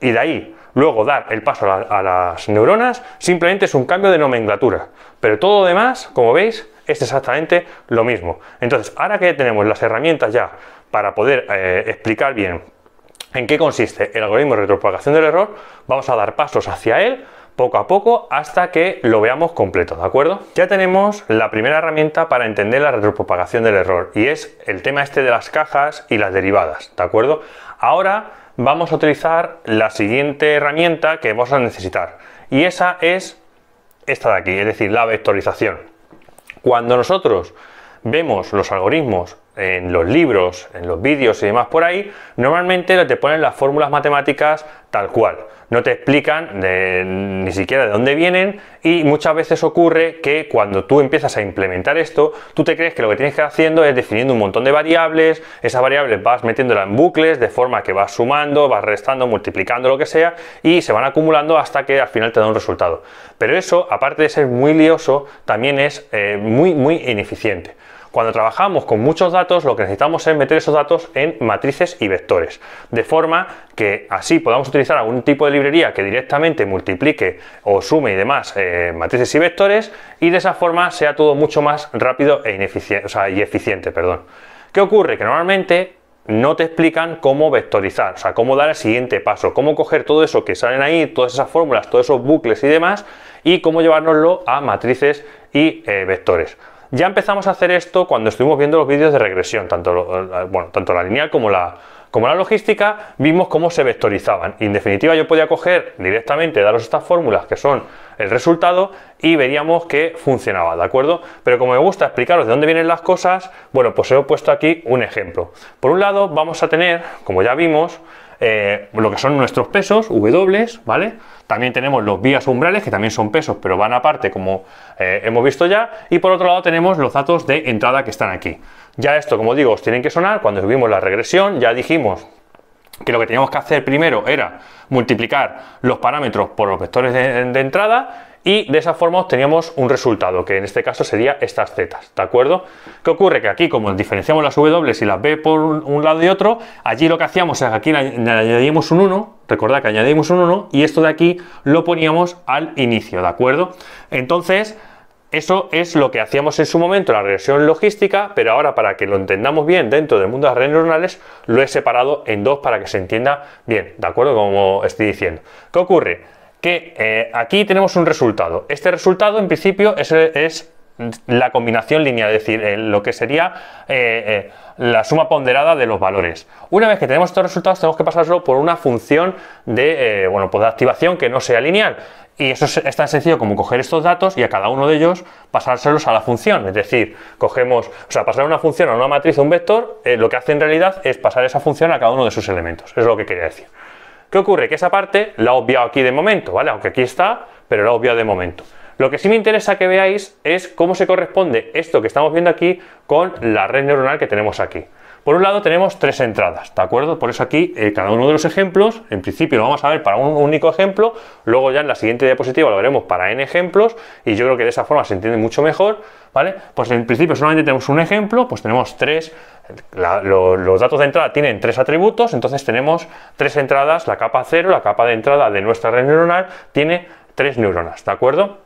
Y de ahí luego dar el paso a, a las neuronas simplemente es un cambio de nomenclatura. Pero todo lo demás, como veis, es exactamente lo mismo. Entonces, ahora que tenemos las herramientas ya para poder eh, explicar bien en qué consiste el algoritmo de retropropagación del error, vamos a dar pasos hacia él poco a poco hasta que lo veamos completo, ¿de acuerdo? Ya tenemos la primera herramienta para entender la retropropagación del error y es el tema este de las cajas y las derivadas, ¿de acuerdo? Ahora vamos a utilizar la siguiente herramienta que vamos a necesitar y esa es esta de aquí, es decir, la vectorización. Cuando nosotros vemos los algoritmos en los libros, en los vídeos y demás por ahí, normalmente te ponen las fórmulas matemáticas tal cual. No te explican ni siquiera de dónde vienen y muchas veces ocurre que cuando tú empiezas a implementar esto, tú te crees que lo que tienes que haciendo es definiendo un montón de variables, esas variables vas metiéndolas en bucles de forma que vas sumando, vas restando, multiplicando lo que sea y se van acumulando hasta que al final te da un resultado. Pero eso, aparte de ser muy lioso, también es eh, muy, muy ineficiente. Cuando trabajamos con muchos datos, lo que necesitamos es meter esos datos en matrices y vectores, de forma que así podamos utilizar algún tipo de librería que directamente multiplique o sume y demás eh, matrices y vectores, y de esa forma sea todo mucho más rápido e ineficiente, y eficiente. Perdón. ¿Qué ocurre? Que normalmente no te explican cómo vectorizar, o sea, cómo dar el siguiente paso, cómo coger todo eso que salen ahí, todas esas fórmulas, todos esos bucles y demás, y cómo llevárnoslo a matrices y eh, vectores. Ya empezamos a hacer esto cuando estuvimos viendo los vídeos de regresión, tanto, eh, tanto la lineal como la, como la logística, vimos cómo se vectorizaban. en definitiva, yo podía coger directamente, daros estas fórmulas que son el resultado y veríamos que funcionaba, ¿de acuerdo? Pero como me gusta explicaros de dónde vienen las cosas, bueno, pues he puesto aquí un ejemplo. Por un lado, vamos a tener, como ya vimos, eh, lo que son nuestros pesos, W, ¿vale? También tenemos los vías umbrales, que también son pesos, pero van aparte, como eh, hemos visto ya. Y por otro lado tenemos los datos de entrada que están aquí. Ya esto, como digo, os tienen que sonar. Cuando subimos la regresión, ya dijimos que lo que teníamos que hacer primero era multiplicar los parámetros por los vectores de entrada y de esa forma obteníamos un resultado, que en este caso sería estas zetas, ¿de acuerdo? ¿Qué ocurre? Que aquí, como diferenciamos las W y las B por un lado y otro, allí lo que hacíamos es que aquí le añadíamos un 1, recordad que añadimos un 1, y esto de aquí lo poníamos al inicio, ¿de acuerdo? Entonces, eso es lo que hacíamos en su momento, la regresión logística, pero ahora para que lo entendamos bien dentro del mundo de las redes neuronales, lo he separado en dos para que se entienda bien, ¿de acuerdo? Como estoy diciendo. ¿Qué ocurre? que eh, aquí tenemos un resultado. Este resultado, en principio, es, la combinación lineal, es decir, eh, lo que sería eh, la suma ponderada de los valores. Una vez que tenemos estos resultados, tenemos que pasárselo por una función de, bueno, pues de activación que no sea lineal. Y eso es, tan sencillo como coger estos datos y a cada uno de ellos pasárselos a la función. Es decir, cogemos, o sea, pasar una función a una matriz, o un vector, lo que hace en realidad es pasar esa función a cada uno de sus elementos. Es lo que quería decir. ¿Qué ocurre? Que esa parte la he obviado aquí de momento, ¿vale? Aunque aquí está, pero la he obviado de momento. Lo que sí me interesa que veáis es cómo se corresponde esto que estamos viendo aquí con la red neuronal que tenemos aquí. Por un lado tenemos tres entradas, ¿de acuerdo? Por eso aquí eh, cada uno de los ejemplos, en principio lo vamos a ver para un único ejemplo, luego ya en la siguiente diapositiva lo veremos para n ejemplos y yo creo que de esa forma se entiende mucho mejor, ¿vale? Pues en principio solamente tenemos un ejemplo, pues tenemos tres, los datos de entrada tienen tres atributos, entonces tenemos tres entradas, la capa 0, la capa de entrada de nuestra red neuronal tiene tres neuronas, ¿de acuerdo?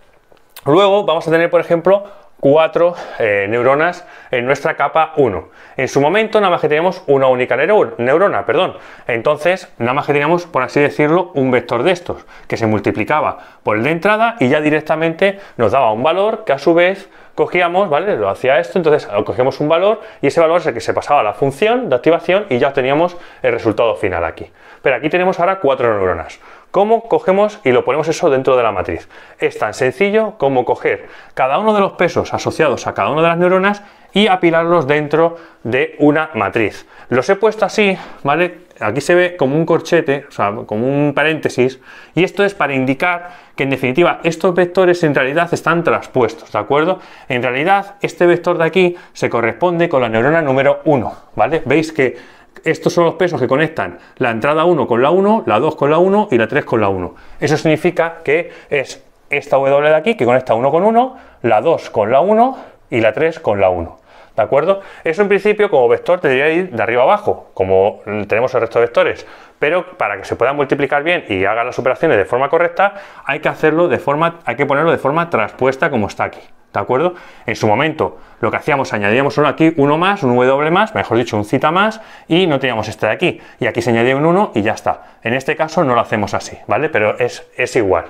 Luego vamos a tener, por ejemplo, cuatro eh, neuronas en nuestra capa 1. En su momento nada más que teníamos una única neurona, perdón. Entonces nada más que teníamos, por así decirlo, un vector de estos que se multiplicaba por el de entrada y ya directamente nos daba un valor que a su vez cogíamos, ¿vale? Lo hacía esto, entonces cogíamos un valor y ese valor es el que se pasaba a la función de activación y ya teníamos el resultado final aquí. Pero aquí tenemos ahora cuatro neuronas. ¿Cómo cogemos y lo ponemos eso dentro de la matriz? Es tan sencillo como coger cada uno de los pesos asociados a cada una de las neuronas y apilarlos dentro de una matriz. Los he puesto así, ¿vale? Aquí se ve como un corchete, o sea, como un paréntesis, y esto es para indicar que en definitiva estos vectores en realidad están traspuestos, ¿de acuerdo? En realidad este vector de aquí se corresponde con la neurona número 1, ¿vale? Veis que estos son los pesos que conectan la entrada 1 con la 1, la 2 con la 1 y la 3 con la 1. Eso significa que es esta W de aquí que conecta 1 con 1, la 2 con la 1 y la 3 con la 1. ¿De acuerdo? Eso en principio como vector tendría que ir de arriba abajo, como tenemos el resto de vectores. Pero para que se pueda multiplicar bien y haga las operaciones de forma correcta, hay que hacerlo de forma, hay que ponerlo de forma traspuesta como está aquí. ¿De acuerdo? En su momento lo que hacíamos, añadíamos uno aquí, uno más, un W más, mejor dicho, un cita más, y no teníamos este de aquí. Y aquí se añadía un 1 y ya está. En este caso no lo hacemos así, ¿vale? Pero es, es igual.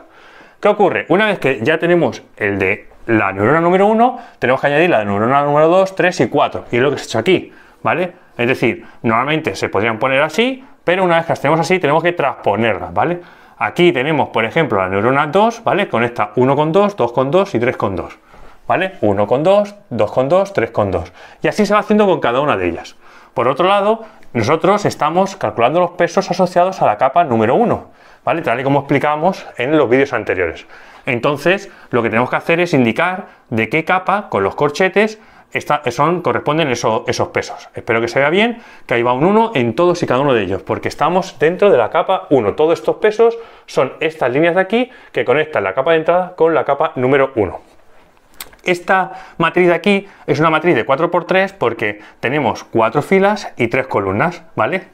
¿Qué ocurre? Una vez que ya tenemos el de la neurona número 1, tenemos que añadir la de neurona número 2, 3 y 4. Y es lo que se ha hecho aquí, ¿vale? Es decir, normalmente se podrían poner así, pero una vez que las tenemos así, tenemos que transponerlas, ¿vale? Aquí tenemos, por ejemplo, la neurona 2, ¿vale? Conecta 1 con 2, 2 con 2 y 3 con 2. ¿vale? 1 con 2, 2 con 2, 3 con 2. Y así se va haciendo con cada una de ellas. Por otro lado, nosotros estamos calculando los pesos asociados a la capa número 1, ¿vale? Tal y como explicábamos en los vídeos anteriores. Entonces, lo que tenemos que hacer es indicar de qué capa, con los corchetes, corresponden esos, esos pesos. Espero que se vea bien, que ahí va un 1 en todos y cada uno de ellos, porque estamos dentro de la capa 1. Todos estos pesos son estas líneas de aquí que conectan la capa de entrada con la capa número 1. Esta matriz de aquí es una matriz de 4x3 porque tenemos cuatro filas y tres columnas, ¿vale?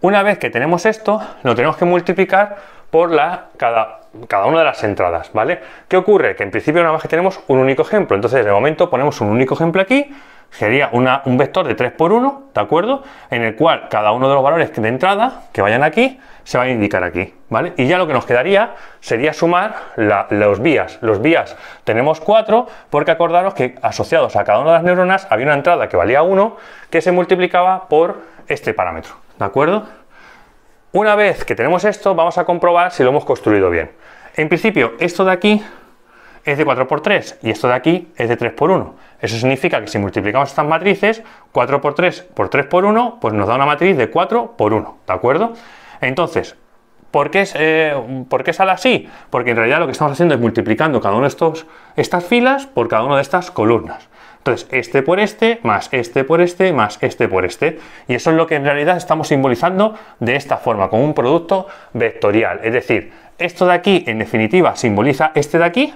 Una vez que tenemos esto, lo tenemos que multiplicar por la, cada, una de las entradas, ¿vale? ¿Qué ocurre? Que en principio nada más que tenemos un único ejemplo. Entonces, de momento ponemos un único ejemplo aquí, sería un vector de 3 por 1, ¿de acuerdo? En el cual cada uno de los valores de entrada que vayan aquí se va a indicar aquí, ¿vale? Y ya lo que nos quedaría sería sumar los vías. Los vías tenemos cuatro, porque acordaros que asociados a cada una de las neuronas había una entrada que valía 1, que se multiplicaba por este parámetro, ¿de acuerdo? Una vez que tenemos esto, vamos a comprobar si lo hemos construido bien. En principio, esto de aquí es de 4 por 3 y esto de aquí es de 3 por 1. Eso significa que si multiplicamos estas matrices, 4 por 3 por 3 por 1, pues nos da una matriz de 4 por 1, ¿de acuerdo? Entonces, ¿Por qué, es, eh, sale así? Porque en realidad lo que estamos haciendo es multiplicando cada una de estos, estas filas por cada una de estas columnas. Entonces, este por este, más este por este, más este por este. Y eso es lo que en realidad estamos simbolizando de esta forma, con un producto vectorial. Es decir, esto de aquí, en definitiva, simboliza este de aquí,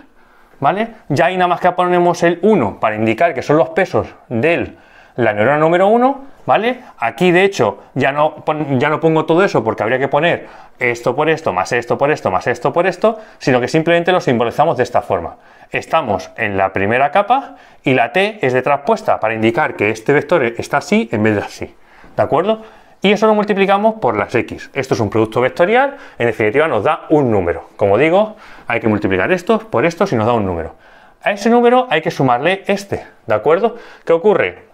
¿vale? Ya hay nada más que ponemos el 1 para indicar que son los pesos del la neurona número 1, ¿vale? Aquí, de hecho, ya no, ya no pongo todo eso porque habría que poner esto por esto, más esto por esto, más esto por esto, sino que simplemente lo simbolizamos de esta forma. Estamos en la primera capa y la T es de puesta para indicar que este vector está así en vez de así, ¿de acuerdo? Y eso lo multiplicamos por las X. Esto es un producto vectorial, en definitiva nos da un número. Como digo, hay que multiplicar esto por esto y nos da un número. A ese número hay que sumarle este, ¿de acuerdo? ¿Qué ocurre?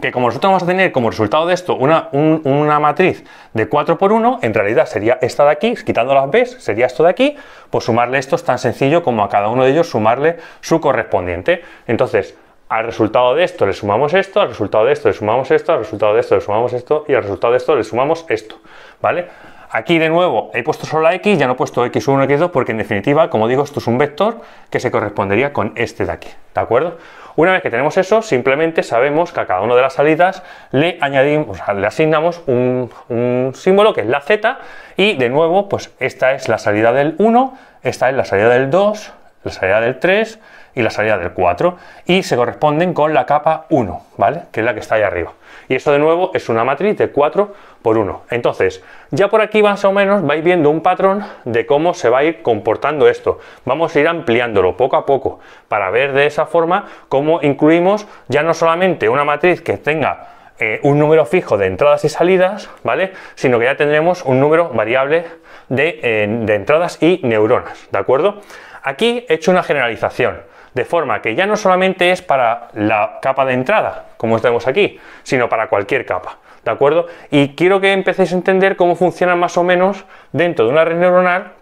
que como nosotros vamos a tener como resultado de esto una, matriz de 4 por 1, en realidad sería esta de aquí, quitando las b, sería esto de aquí, pues sumarle esto es tan sencillo como a cada uno de ellos sumarle su correspondiente. Entonces, al resultado de esto le sumamos esto, al resultado de esto le sumamos esto, al resultado de esto le sumamos esto y al resultado de esto le sumamos esto, ¿vale? Aquí de nuevo he puesto solo la x, ya no he puesto x1, x2 porque en definitiva, como digo, esto es un vector que se correspondería con este de aquí, ¿de acuerdo? Una vez que tenemos eso, simplemente sabemos que a cada una de las salidas le añadimos, le asignamos un, un símbolo que es la Z y de nuevo, pues esta es la salida del 1, esta es la salida del 2, la salida del 3 y la salida del 4 y se corresponden con la capa 1, ¿vale? Que es la que está ahí arriba. Y eso de nuevo es una matriz de 4 por 1. Entonces, ya por aquí más o menos vais viendo un patrón de cómo se va a ir comportando esto. Vamos a ir ampliándolo poco a poco para ver de esa forma cómo incluimos ya no solamente una matriz que tenga eh, un número fijo de entradas y salidas, ¿vale? Sino que ya tendremos un número variable de, eh, de entradas y neuronas, ¿de acuerdo? Aquí he hecho una generalización de forma que ya no solamente es para la capa de entrada, como tenemos aquí, sino para cualquier capa, ¿de acuerdo? Y quiero que empecéis a entender cómo funcionan más o menos dentro de una red neuronal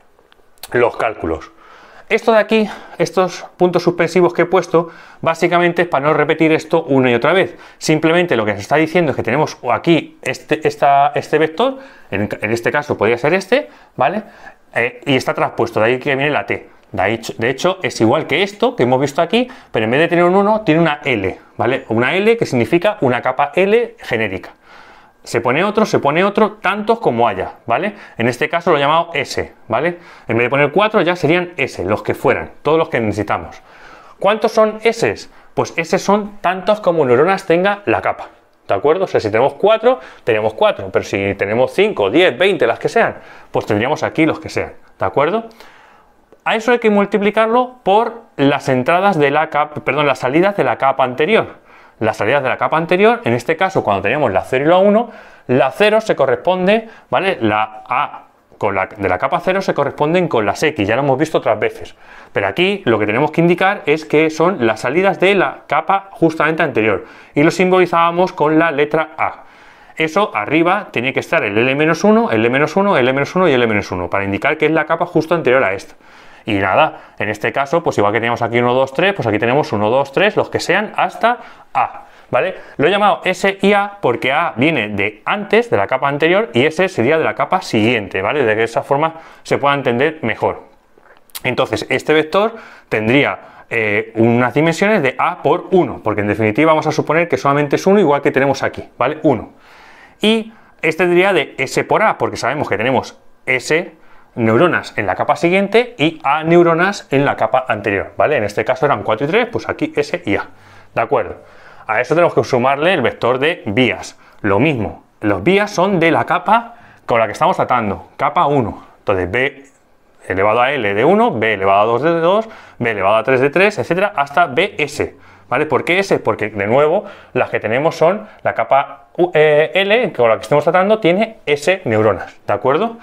los cálculos. Esto de aquí, estos puntos suspensivos que he puesto, básicamente es para no repetir esto una y otra vez. Simplemente lo que se está diciendo es que tenemos aquí este, este vector, en, este caso podría ser este, ¿vale? Eh, y está traspuesto, de ahí que viene la T. De hecho, es igual que esto que hemos visto aquí, pero en vez de tener un 1, tiene una L, ¿vale? Una L que significa una capa L genérica. Se pone otro, se pone otro, tantos como haya, ¿vale? En este caso lo he llamado S, ¿vale? En vez de poner 4 ya serían S, los que fueran, todos los que necesitamos. ¿Cuántos son S? Pues S son tantos como neuronas tenga la capa, ¿de acuerdo? O sea, si tenemos 4, tenemos 4, pero si tenemos 5, 10, 20, las que sean, pues tendríamos aquí los que sean, ¿de acuerdo? A eso hay que multiplicarlo por las entradas de la capa, perdón, las salidas de la capa anterior. Las salidas de la capa anterior, en este caso, cuando teníamos la 0 y la 1, la 0 se corresponde, ¿vale? La A de la capa 0 se corresponden con las X, ya lo hemos visto otras veces. Pero aquí lo que tenemos que indicar es que son las salidas de la capa justamente anterior y lo simbolizábamos con la letra A. Eso arriba tiene que estar el L-1, L-1, L-1 y L-1 para indicar que es la capa justo anterior a esta. Y nada, en este caso, pues igual que tenemos aquí 1, 2, 3, pues aquí tenemos 1, 2, 3, los que sean hasta A. ¿Vale? Lo he llamado S y A porque A viene de antes, de la capa anterior, y S sería de la capa siguiente, ¿vale? De esa forma se pueda entender mejor. Entonces, este vector tendría eh, unas dimensiones de A por 1, porque en definitiva vamos a suponer que solamente es 1, igual que tenemos aquí, ¿vale? 1. Y este tendría de S por A, porque sabemos que tenemos S neuronas en la capa siguiente y A neuronas en la capa anterior, ¿vale? En este caso eran 4 y 3, pues aquí S y A, ¿de acuerdo? A eso tenemos que sumarle el vector de vías, lo mismo, los vías son de la capa con la que estamos tratando, capa 1, entonces B elevado a L de 1, B elevado a 2 de 2, B elevado a 3 de 3, etcétera, hasta BS, ¿vale? ¿Por qué S? Porque, de nuevo, las que tenemos son la capa eh, L, con la que estamos tratando, tiene S neuronas, ¿de acuerdo?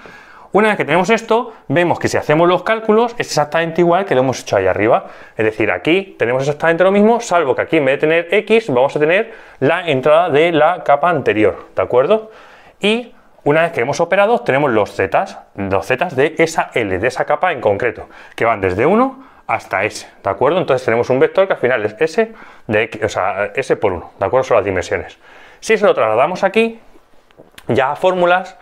Una vez que tenemos esto, vemos que si hacemos los cálculos es exactamente igual que lo hemos hecho ahí arriba. Es decir, aquí tenemos exactamente lo mismo, salvo que aquí en vez de tener X vamos a tener la entrada de la capa anterior, ¿de acuerdo? Y una vez que hemos operado tenemos los zetas, los zetas de esa L, de esa capa en concreto, que van desde 1 hasta S, ¿de acuerdo? Entonces tenemos un vector que al final es S, de X, o sea, S por 1, ¿de acuerdo? Son las dimensiones. Si se lo trasladamos aquí, ya a fórmulas,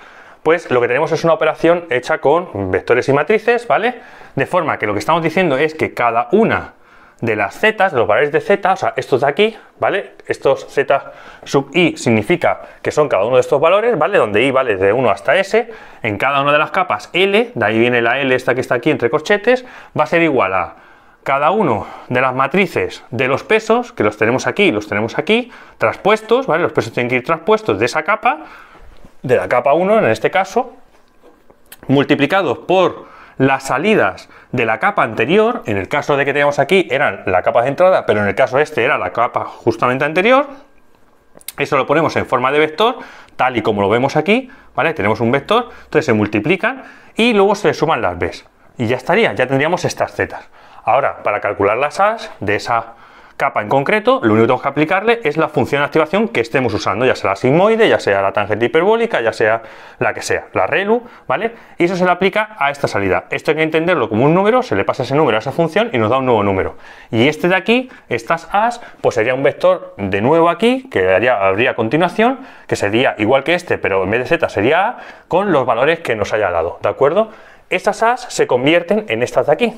pues lo que tenemos es una operación hecha con vectores y matrices, ¿vale? De forma que lo que estamos diciendo es que cada una de las zetas, de los valores de z, o sea, estos de aquí, ¿vale? Estos z sub i significa que son cada uno de estos valores, ¿vale? Donde i vale de 1 hasta s, en cada una de las capas l, de ahí viene la l esta que está aquí entre corchetes, va a ser igual a cada uno de las matrices de los pesos, que los tenemos aquí, los tenemos aquí, traspuestos, ¿vale? Los pesos tienen que ir traspuestos de esa capa, de la capa 1, en este caso, multiplicados por las salidas de la capa anterior, en el caso de que teníamos aquí eran la capa de entrada, pero en el caso este era la capa justamente anterior, eso lo ponemos en forma de vector, tal y como lo vemos aquí, ¿vale? Tenemos un vector, entonces se multiplican y luego se suman las Bs. Y ya estaría, ya tendríamos estas zetas. Ahora, para calcular las As de esa capa en concreto, lo único que tenemos que aplicarle es la función de activación que estemos usando, ya sea la sigmoide, ya sea la tangente hiperbólica, ya sea la que sea, la relu, ¿vale? Y eso se le aplica a esta salida. Esto hay que entenderlo como un número, se le pasa ese número a esa función y nos da un nuevo número. Y este de aquí, estas as, pues sería un vector de nuevo aquí, que daría, habría a continuación, que sería igual que este, pero en vez de z sería a, con los valores que nos haya dado, ¿de acuerdo? Estas as se convierten en estas de aquí,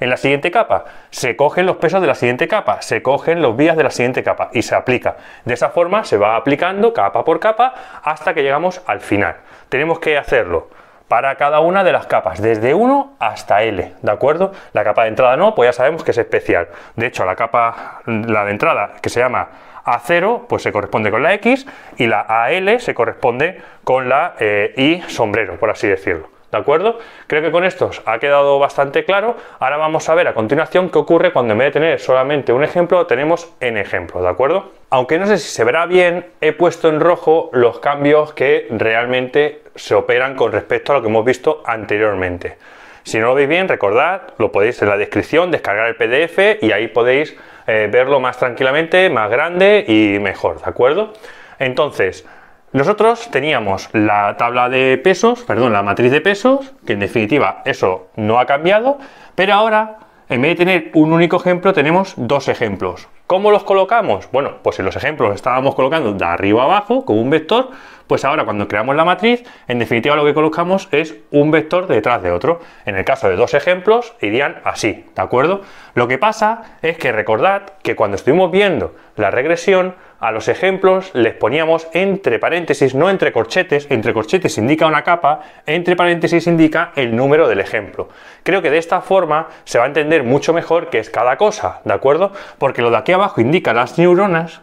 en la siguiente capa, se cogen los pesos de la siguiente capa, se cogen los vías de la siguiente capa y se aplica. De esa forma se va aplicando capa por capa hasta que llegamos al final. Tenemos que hacerlo para cada una de las capas, desde 1 hasta L, ¿de acuerdo? La capa de entrada no, pues ya sabemos que es especial. De hecho, la capa, la de entrada, que se llama A0, pues se corresponde con la X, y la AL se corresponde con la Y eh, sombrero, por así decirlo. ¿De acuerdo? Creo que con estos ha quedado bastante claro. Ahora vamos a ver a continuación qué ocurre cuando en vez de tener solamente un ejemplo, tenemos en ejemplo, ¿de acuerdo? Aunque no sé si se verá bien, he puesto en rojo los cambios que realmente se operan con respecto a lo que hemos visto anteriormente. Si no lo veis bien, recordad, lo podéis en la descripción, descargar el PDF y ahí podéis eh, verlo más tranquilamente, más grande y mejor, ¿de acuerdo? Entonces, nosotros teníamos la tabla de pesos, perdón, la matriz de pesos, que en definitiva eso no ha cambiado, pero ahora, en vez de tener un único ejemplo, tenemos dos ejemplos. ¿Cómo los colocamos? Bueno, pues en los ejemplos estábamos colocando de arriba a abajo como un vector, pues ahora cuando creamos la matriz, en definitiva lo que colocamos es un vector detrás de otro. En el caso de dos ejemplos irían así, ¿de acuerdo? Lo que pasa es que recordad que cuando estuvimos viendo la regresión, a los ejemplos les poníamos entre paréntesis, no entre corchetes, entre corchetes indica una capa, entre paréntesis indica el número del ejemplo. Creo que de esta forma se va a entender mucho mejor qué es cada cosa, ¿de acuerdo? Porque lo de aquí abajo indica las neuronas,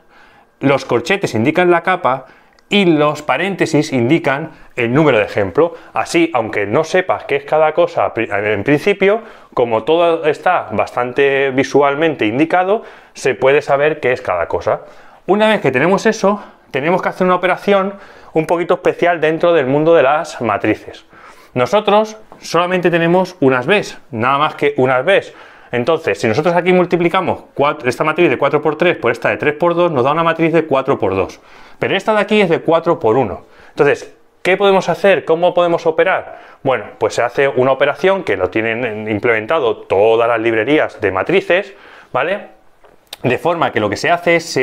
los corchetes indican la capa y los paréntesis indican el número de ejemplo. Así, aunque no sepas qué es cada cosa en principio, como todo está bastante visualmente indicado, se puede saber qué es cada cosa. Una vez que tenemos eso, tenemos que hacer una operación un poquito especial dentro del mundo de las matrices. Nosotros solamente tenemos unas Bs, nada más que unas Bs. Entonces, si nosotros aquí multiplicamos esta matriz de 4 por 3 por esta de 3 por 2, nos da una matriz de 4 por 2. Pero esta de aquí es de 4 por 1. Entonces, ¿Qué podemos hacer? ¿Cómo podemos operar? Bueno, pues se hace una operación que lo tienen implementado todas las librerías de matrices, ¿vale? De forma que lo que se hace es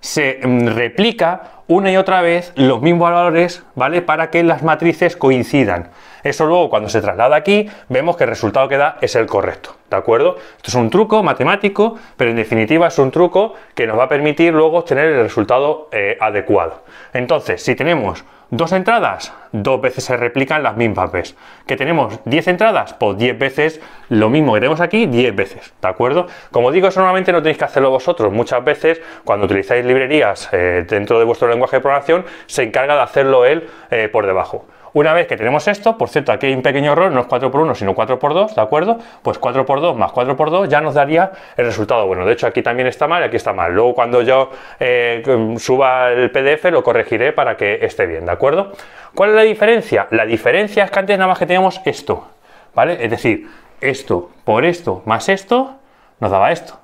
se mm, replica una y otra vez los mismos valores, ¿vale? Para que las matrices coincidan. Eso luego cuando se traslada aquí, vemos que el resultado que da es el correcto, ¿de acuerdo? Esto es un truco matemático, pero en definitiva es un truco que nos va a permitir luego obtener el resultado eh, adecuado. Entonces, si tenemos Dos entradas, dos veces se replican las mismas veces. Que tenemos 10 entradas, pues 10 veces lo mismo que aquí, 10 veces, ¿de acuerdo? Como digo, eso normalmente no tenéis que hacerlo vosotros. Muchas veces, cuando utilizáis librerías eh, dentro de vuestro lenguaje de programación, se encarga de hacerlo él eh, por debajo. Una vez que tenemos esto, por cierto, aquí hay un pequeño error, no es 4x1, sino 4x2, ¿de acuerdo? Pues 4x2 más 4x2 ya nos daría el resultado bueno. De hecho, aquí también está mal aquí está mal. Luego, cuando yo eh, mm, suba el PDF, lo corregiré para que esté bien, ¿de acuerdo? ¿Cuál es la diferencia? La diferencia es que antes nada más que teníamos esto, ¿vale? Es decir, esto por esto más esto nos daba esto,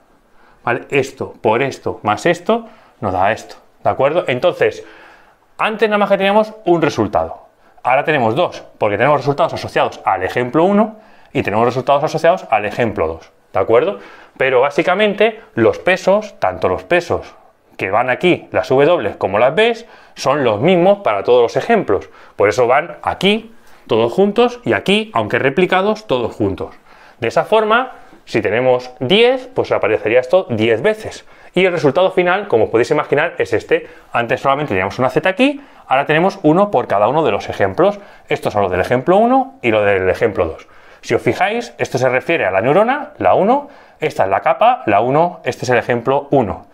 ¿vale? Esto por esto más esto nos daba esto, ¿de acuerdo? Entonces, antes nada más que teníamos un resultado, Ahora tenemos dos, porque tenemos resultados asociados al ejemplo 1 y tenemos resultados asociados al ejemplo 2, ¿de acuerdo? Pero básicamente los pesos, tanto los pesos que van aquí, las W como las B, son los mismos para todos los ejemplos. Por eso van aquí, todos juntos, y aquí, aunque replicados, todos juntos. De esa forma, si tenemos 10, pues aparecería esto 10 veces. Y el resultado final, como podéis imaginar, es este. Antes solamente teníamos una z aquí, ahora tenemos uno por cada uno de los ejemplos. Estos son los del ejemplo 1 y los del ejemplo 2. Si os fijáis, esto se refiere a la neurona, la 1, esta es la capa, la 1, este es el ejemplo 1.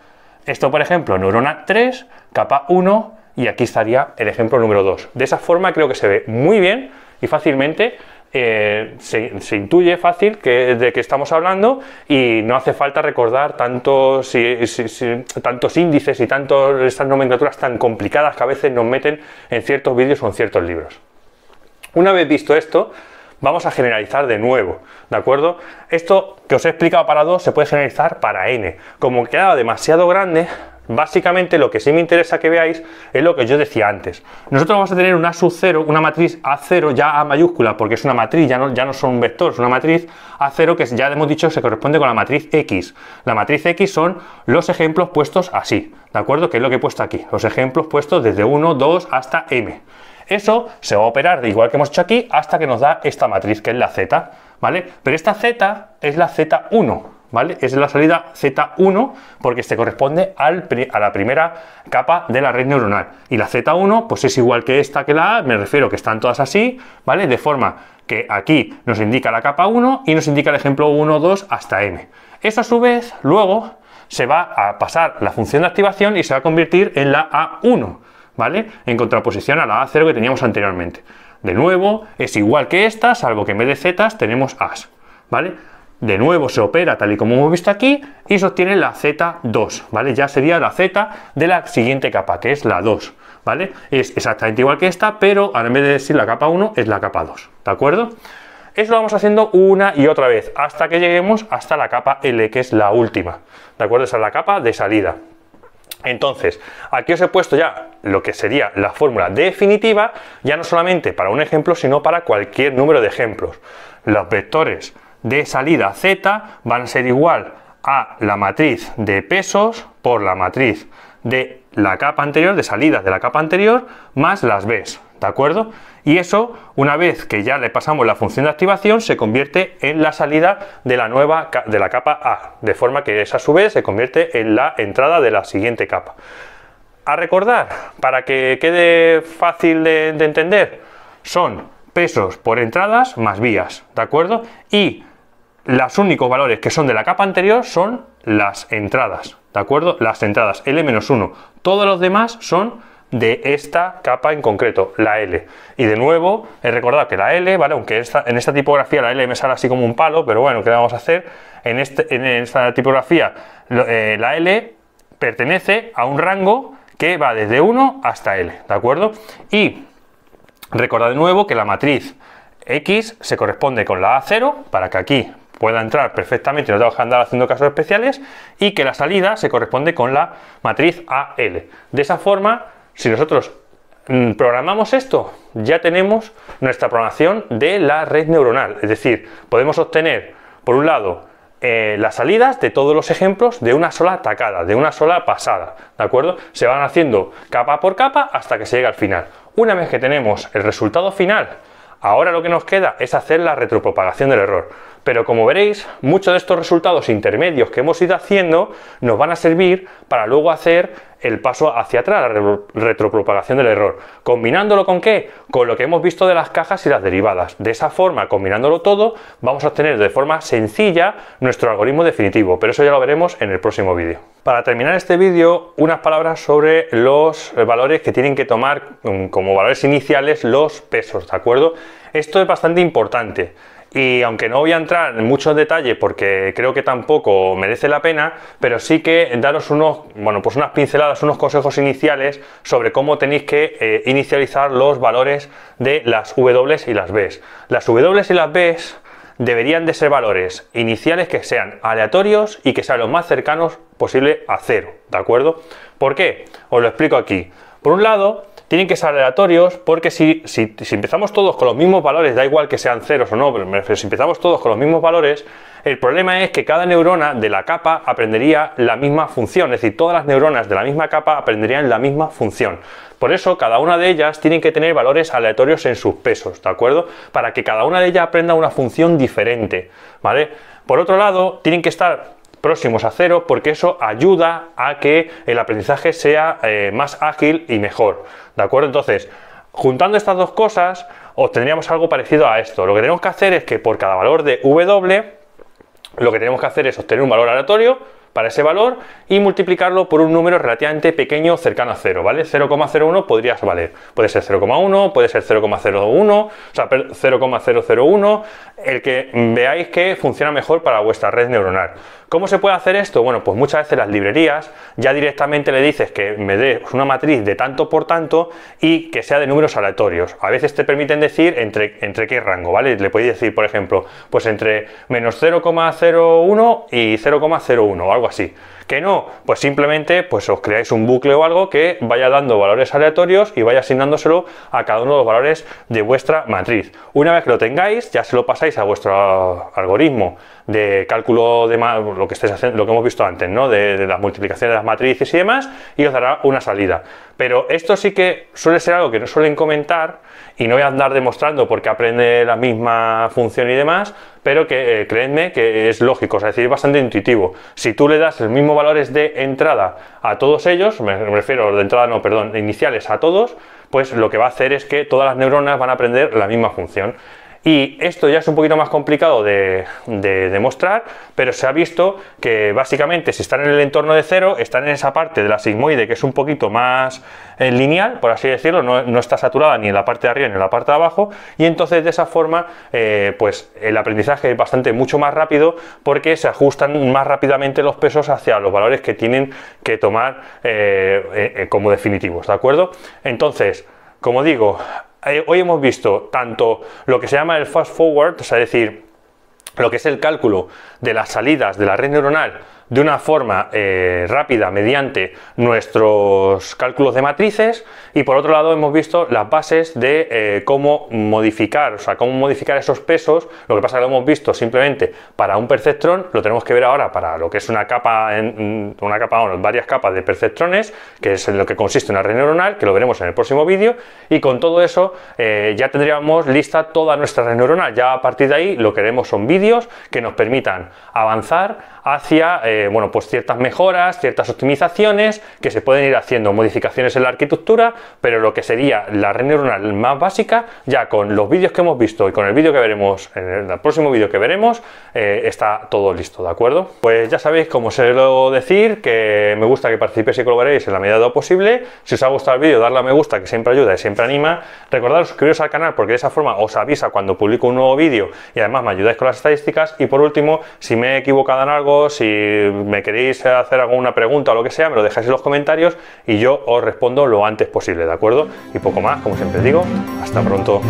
Esto, por ejemplo, neurona 3, capa 1, y aquí estaría el ejemplo número 2. De esa forma creo que se ve muy bien y fácilmente eh, se, intuye fácil que, de qué estamos hablando y no hace falta recordar tantos, tantos índices y tantas estas nomenclaturas tan complicadas que a veces nos meten en ciertos vídeos o en ciertos libros. Una vez visto esto, vamos a generalizar de nuevo, ¿de acuerdo? Esto que os he explicado para 2 se puede generalizar para n. Como quedaba demasiado grande, Básicamente lo que sí me interesa que veáis es lo que yo decía antes. Nosotros vamos a tener una sub 0, una matriz A0 ya A mayúscula, porque es una matriz, ya no, ya no son un vector, es una matriz A0 que ya hemos dicho se corresponde con la matriz X. La matriz X son los ejemplos puestos así, ¿de acuerdo? Que es lo que he puesto aquí, los ejemplos puestos desde 1, 2 hasta M. Eso se va a operar de igual que hemos hecho aquí hasta que nos da esta matriz que es la Z, ¿vale? Pero esta Z es la Z1, ¿vale? Es la salida Z1 porque se corresponde al a la primera capa de la red neuronal. Y la Z1 pues es igual que esta que la A, me refiero que están todas así, ¿vale? De forma que aquí nos indica la capa 1 y nos indica el ejemplo 1, 2 hasta M. Eso a su vez luego se va a pasar la función de activación y se va a convertir en la A1, ¿vale? En contraposición a la A0 que teníamos anteriormente. De nuevo, es igual que esta, salvo que en vez de Z tenemos as, ¿vale? de nuevo se opera tal y como hemos visto aquí y se obtiene la Z2, ¿vale? Ya sería la Z de la siguiente capa, que es la 2, ¿vale? Es exactamente igual que esta, pero ahora en vez de decir la capa 1 es la capa 2, ¿de acuerdo? Eso lo vamos haciendo una y otra vez hasta que lleguemos hasta la capa L, que es la última, ¿de acuerdo? Esa es la capa de salida. Entonces, aquí os he puesto ya lo que sería la fórmula definitiva, ya no solamente para un ejemplo, sino para cualquier número de ejemplos. Los vectores de salida Z van a ser igual a la matriz de pesos por la matriz de la capa anterior, de salida de la capa anterior, más las Bs, ¿de acuerdo? Y eso, una vez que ya le pasamos la función de activación, se convierte en la salida de la nueva de la capa A, de forma que esa a su vez se convierte en la entrada de la siguiente capa. A recordar, para que quede fácil de, de entender, son pesos por entradas más vías, ¿de acuerdo? Y los únicos valores que son de la capa anterior son las entradas, ¿de acuerdo? Las entradas, L-1. Todos los demás son de esta capa en concreto, la L. Y de nuevo, he recordado que la L, ¿vale? Aunque en esta tipografía la L me sale así como un palo, pero bueno, ¿qué vamos a hacer? En, este, esta tipografía eh, la L pertenece a un rango que va desde 1 hasta L, ¿de acuerdo? Y recordad de nuevo que la matriz X se corresponde con la A0 para que aquí pueda entrar perfectamente, no tengo que andar haciendo casos especiales, y que la salida se corresponde con la matriz AL. De esa forma, si nosotros mm, programamos esto, ya tenemos nuestra programación de la red neuronal. Es decir, podemos obtener, por un lado, eh, las salidas de todos los ejemplos de una sola atacada de una sola pasada, ¿de acuerdo? Se van haciendo capa por capa hasta que se llega al final. Una vez que tenemos el resultado final, ahora lo que nos queda es hacer la retropropagación del error. Pero como veréis, muchos de estos resultados intermedios que hemos ido haciendo nos van a servir para luego hacer el paso hacia atrás, la retropropagación del error. ¿Combinándolo con qué? Con lo que hemos visto de las cajas y las derivadas. De esa forma, combinándolo todo, vamos a obtener de forma sencilla nuestro algoritmo definitivo, pero eso ya lo veremos en el próximo vídeo. Para terminar este vídeo, unas palabras sobre los valores que tienen que tomar mm, como valores iniciales los pesos, ¿de acuerdo? Esto es bastante importante. Y aunque no voy a entrar en muchos detalles porque creo que tampoco merece la pena, pero sí que daros unos, bueno, pues unas pinceladas, unos consejos iniciales sobre cómo tenéis que eh, inicializar los valores de las W y las B. Las W y las B deberían de ser valores iniciales que sean aleatorios y que sean los más cercanos posible a cero, ¿de acuerdo? ¿Por qué? Os lo explico aquí. Por un lado, tienen que ser aleatorios porque si, empezamos todos con los mismos valores, da igual que sean ceros o no, pero si empezamos todos con los mismos valores, el problema es que cada neurona de la capa aprendería la misma función, es decir, todas las neuronas de la misma capa aprenderían la misma función. Por eso cada una de ellas tiene que tener valores aleatorios en sus pesos, ¿de acuerdo? Para que cada una de ellas aprenda una función diferente, ¿vale? Por otro lado, tienen que estar próximos a cero porque eso ayuda a que el aprendizaje sea eh, más ágil y mejor. ¿De acuerdo? Entonces, juntando estas dos cosas, obtendríamos algo parecido a esto. Lo que tenemos que hacer es que por cada valor de W, lo que tenemos que hacer es obtener un valor aleatorio para ese valor y multiplicarlo por un número relativamente pequeño cercano a 0, ¿vale? 0,01 podría valer, puede ser 0,1, puede ser 0,01, o sea, 0,001, el que veáis que funciona mejor para vuestra red neuronal. ¿Cómo se puede hacer esto? Bueno, pues muchas veces las librerías ya directamente le dices que me dé una matriz de tanto por tanto y que sea de números aleatorios. A veces te permiten decir entre, entre qué rango, ¿vale? Le podéis decir, por ejemplo, pues entre menos 0,01 y 0,01 o algo así. Que no, pues simplemente pues os creáis un bucle o algo que vaya dando valores aleatorios y vaya asignándoselo a cada uno de los valores de vuestra matriz. Una vez que lo tengáis, ya se lo pasáis a vuestro algoritmo de cálculo de lo que hemos visto antes, ¿no? De, de las multiplicaciones de las matrices y demás, y os dará una salida. Pero esto sí que suele ser algo que no suelen comentar y no voy a andar demostrando porque aprende la misma función y demás, pero que eh, creedme que es lógico, es decir, es bastante intuitivo. Si tú le das el mismo valores de entrada a todos ellos, me refiero de entrada no, perdón, iniciales a todos, pues lo que va a hacer es que todas las neuronas van a aprender la misma función. Y esto ya es un poquito más complicado de, demostrar, pero se ha visto que básicamente si están en el entorno de cero, están en esa parte de la sigmoide que es un poquito más eh, lineal, por así decirlo, no, está saturada ni en la parte de arriba ni en la parte de abajo, y entonces de esa forma, eh, pues el aprendizaje es bastante mucho más rápido porque se ajustan más rápidamente los pesos hacia los valores que tienen que tomar eh, como definitivos, ¿de acuerdo? Entonces, como digo, eh, hoy hemos visto tanto lo que se llama el fast forward, es decir, lo que es el cálculo de las salidas de la red neuronal de una forma eh, rápida mediante nuestros cálculos de matrices y por otro lado hemos visto las bases de eh, cómo modificar, o sea, cómo modificar esos pesos, lo que pasa que lo hemos visto simplemente para un perceptrón, lo tenemos que ver ahora para lo que es una capa, en, mm, una capa, varias capas de perceptrones, que es en lo que consiste una red neuronal, que lo veremos en el próximo vídeo, y con todo eso eh, ya tendríamos lista toda nuestra red neuronal, ya a partir de ahí lo que queremos son vídeos que nos permitan avanzar hacia eh, bueno, pues ciertas mejoras, ciertas optimizaciones que se pueden ir haciendo, modificaciones en la arquitectura, pero lo que sería la red neuronal más básica, ya con los vídeos que hemos visto y con el vídeo que veremos en el próximo vídeo que veremos, eh, está todo listo, ¿de acuerdo? Pues ya sabéis, como se lo decir, que me gusta que participéis y colaboréis en la medida de lo posible. Si os ha gustado el vídeo, darle a me gusta, que siempre ayuda y siempre anima. Recordad suscribiros al canal porque de esa forma os avisa cuando publico un nuevo vídeo y además me ayudáis con las estadísticas. Y por último, si me he equivocado en algo, si me queréis hacer alguna pregunta o lo que sea, me lo dejáis en los comentarios y yo os respondo lo antes posible, ¿de acuerdo? Y poco más, como siempre digo, hasta pronto.